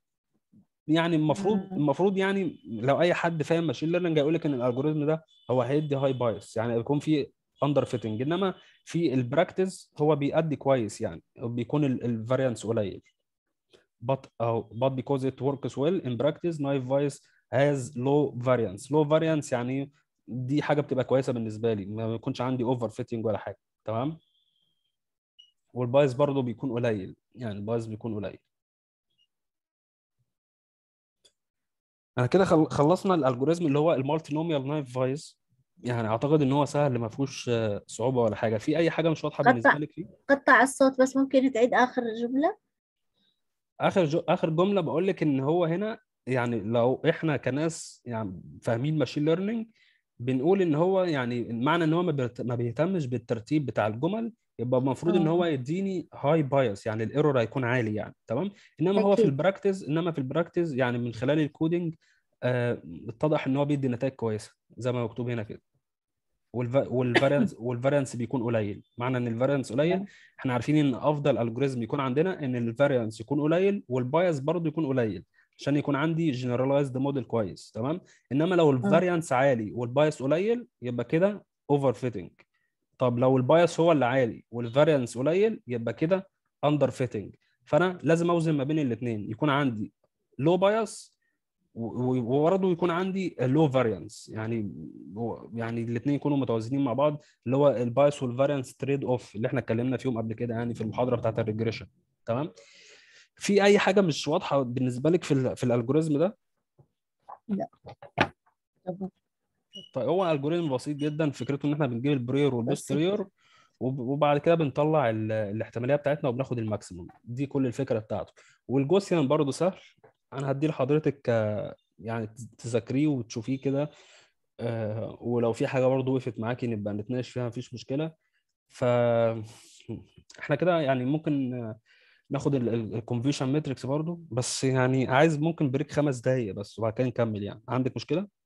يعني المفروض آه. المفروض يعني لو اي حد فاهم ماشين ليرننج هيقول لك ان الالجوريزم ده هو هيدي هاي بايس يعني بيكون في اندر فيتنج انما في البراكتس هو بيأدي كويس يعني بيكون الفاريانس قليل but uh, but because it works well in practice knife vice has low variance low variance يعني دي حاجه بتبقى كويسه بالنسبه لي ما بيكونش عندي اوفر فيتنج ولا حاجه تمام والبايس برضه بيكون قليل يعني البايس بيكون قليل انا كده خلصنا الالجوريزم اللي هو المالتينوميال نايف فايس يعني اعتقد ان هو سهل ما فيهوش صعوبه ولا حاجه في اي حاجه مش واضحه بالنسبه لك فيه قطع الصوت بس ممكن تعيد اخر جمله اخر جو اخر جمله بقول لك ان هو هنا يعني لو احنا كناس يعني فاهمين ماشين ليرنينج بنقول ان هو يعني معنى ان هو ما, بيرت... ما بيهتمش بالترتيب بتاع الجمل يبقى المفروض ان هو آه. يديني هاي بايس يعني الايرور هيكون عالي يعني تمام انما هو في البراكتس انما في البراكتس يعني من خلال الكودينج آه، اتضح آه ان هو بيدي نتائج كويسه زي ما مكتوب هنا كده والفارينس والفارينس بيكون قليل معنى ان الفارينس قليل أيوة. احنا عارفين ان افضل الجوريزم يكون عندنا ان الفارينس يكون قليل والبايس برضه يكون قليل عشان يكون عندي جنرالايزد موديل كويس تمام انما لو أه. الفارينس عالي والبايس قليل يبقى كده اوفر فيتنج طب لو البايس هو اللي عالي والفارينس قليل يبقى كده اندر فيتنج فانا لازم اوزن ما بين الاثنين يكون عندي لو بايس وبرضه يكون عندي لو فاريانس يعني يعني الاثنين يكونوا متوازنين مع بعض اللي هو البايس والفاريانس تريد اوف اللي احنا اتكلمنا فيهم قبل كده يعني في المحاضره بتاعت الريجريشن تمام في اي حاجه مش واضحه بالنسبه لك في في الالجوريزم ده لا طيب هو الجوريزم بسيط جدا فكرته ان احنا بنجيب البريور والبوستريور وبعد كده بنطلع الاحتماليه بتاعتنا وبناخد الماكسيموم دي كل الفكره بتاعته والجوسيان برضه سهل انا هديه لحضرتك يعني تذاكريه وتشوفيه كده آه، ولو في حاجه برضه وقفت معاكي نبقى نتناقش فيها مفيش مشكله ف احنا كده يعني ممكن ناخد الكونفيشن ماتريكس برضه بس يعني عايز ممكن بريك خمس دقايق بس وبعد كده نكمل يعني عندك مشكله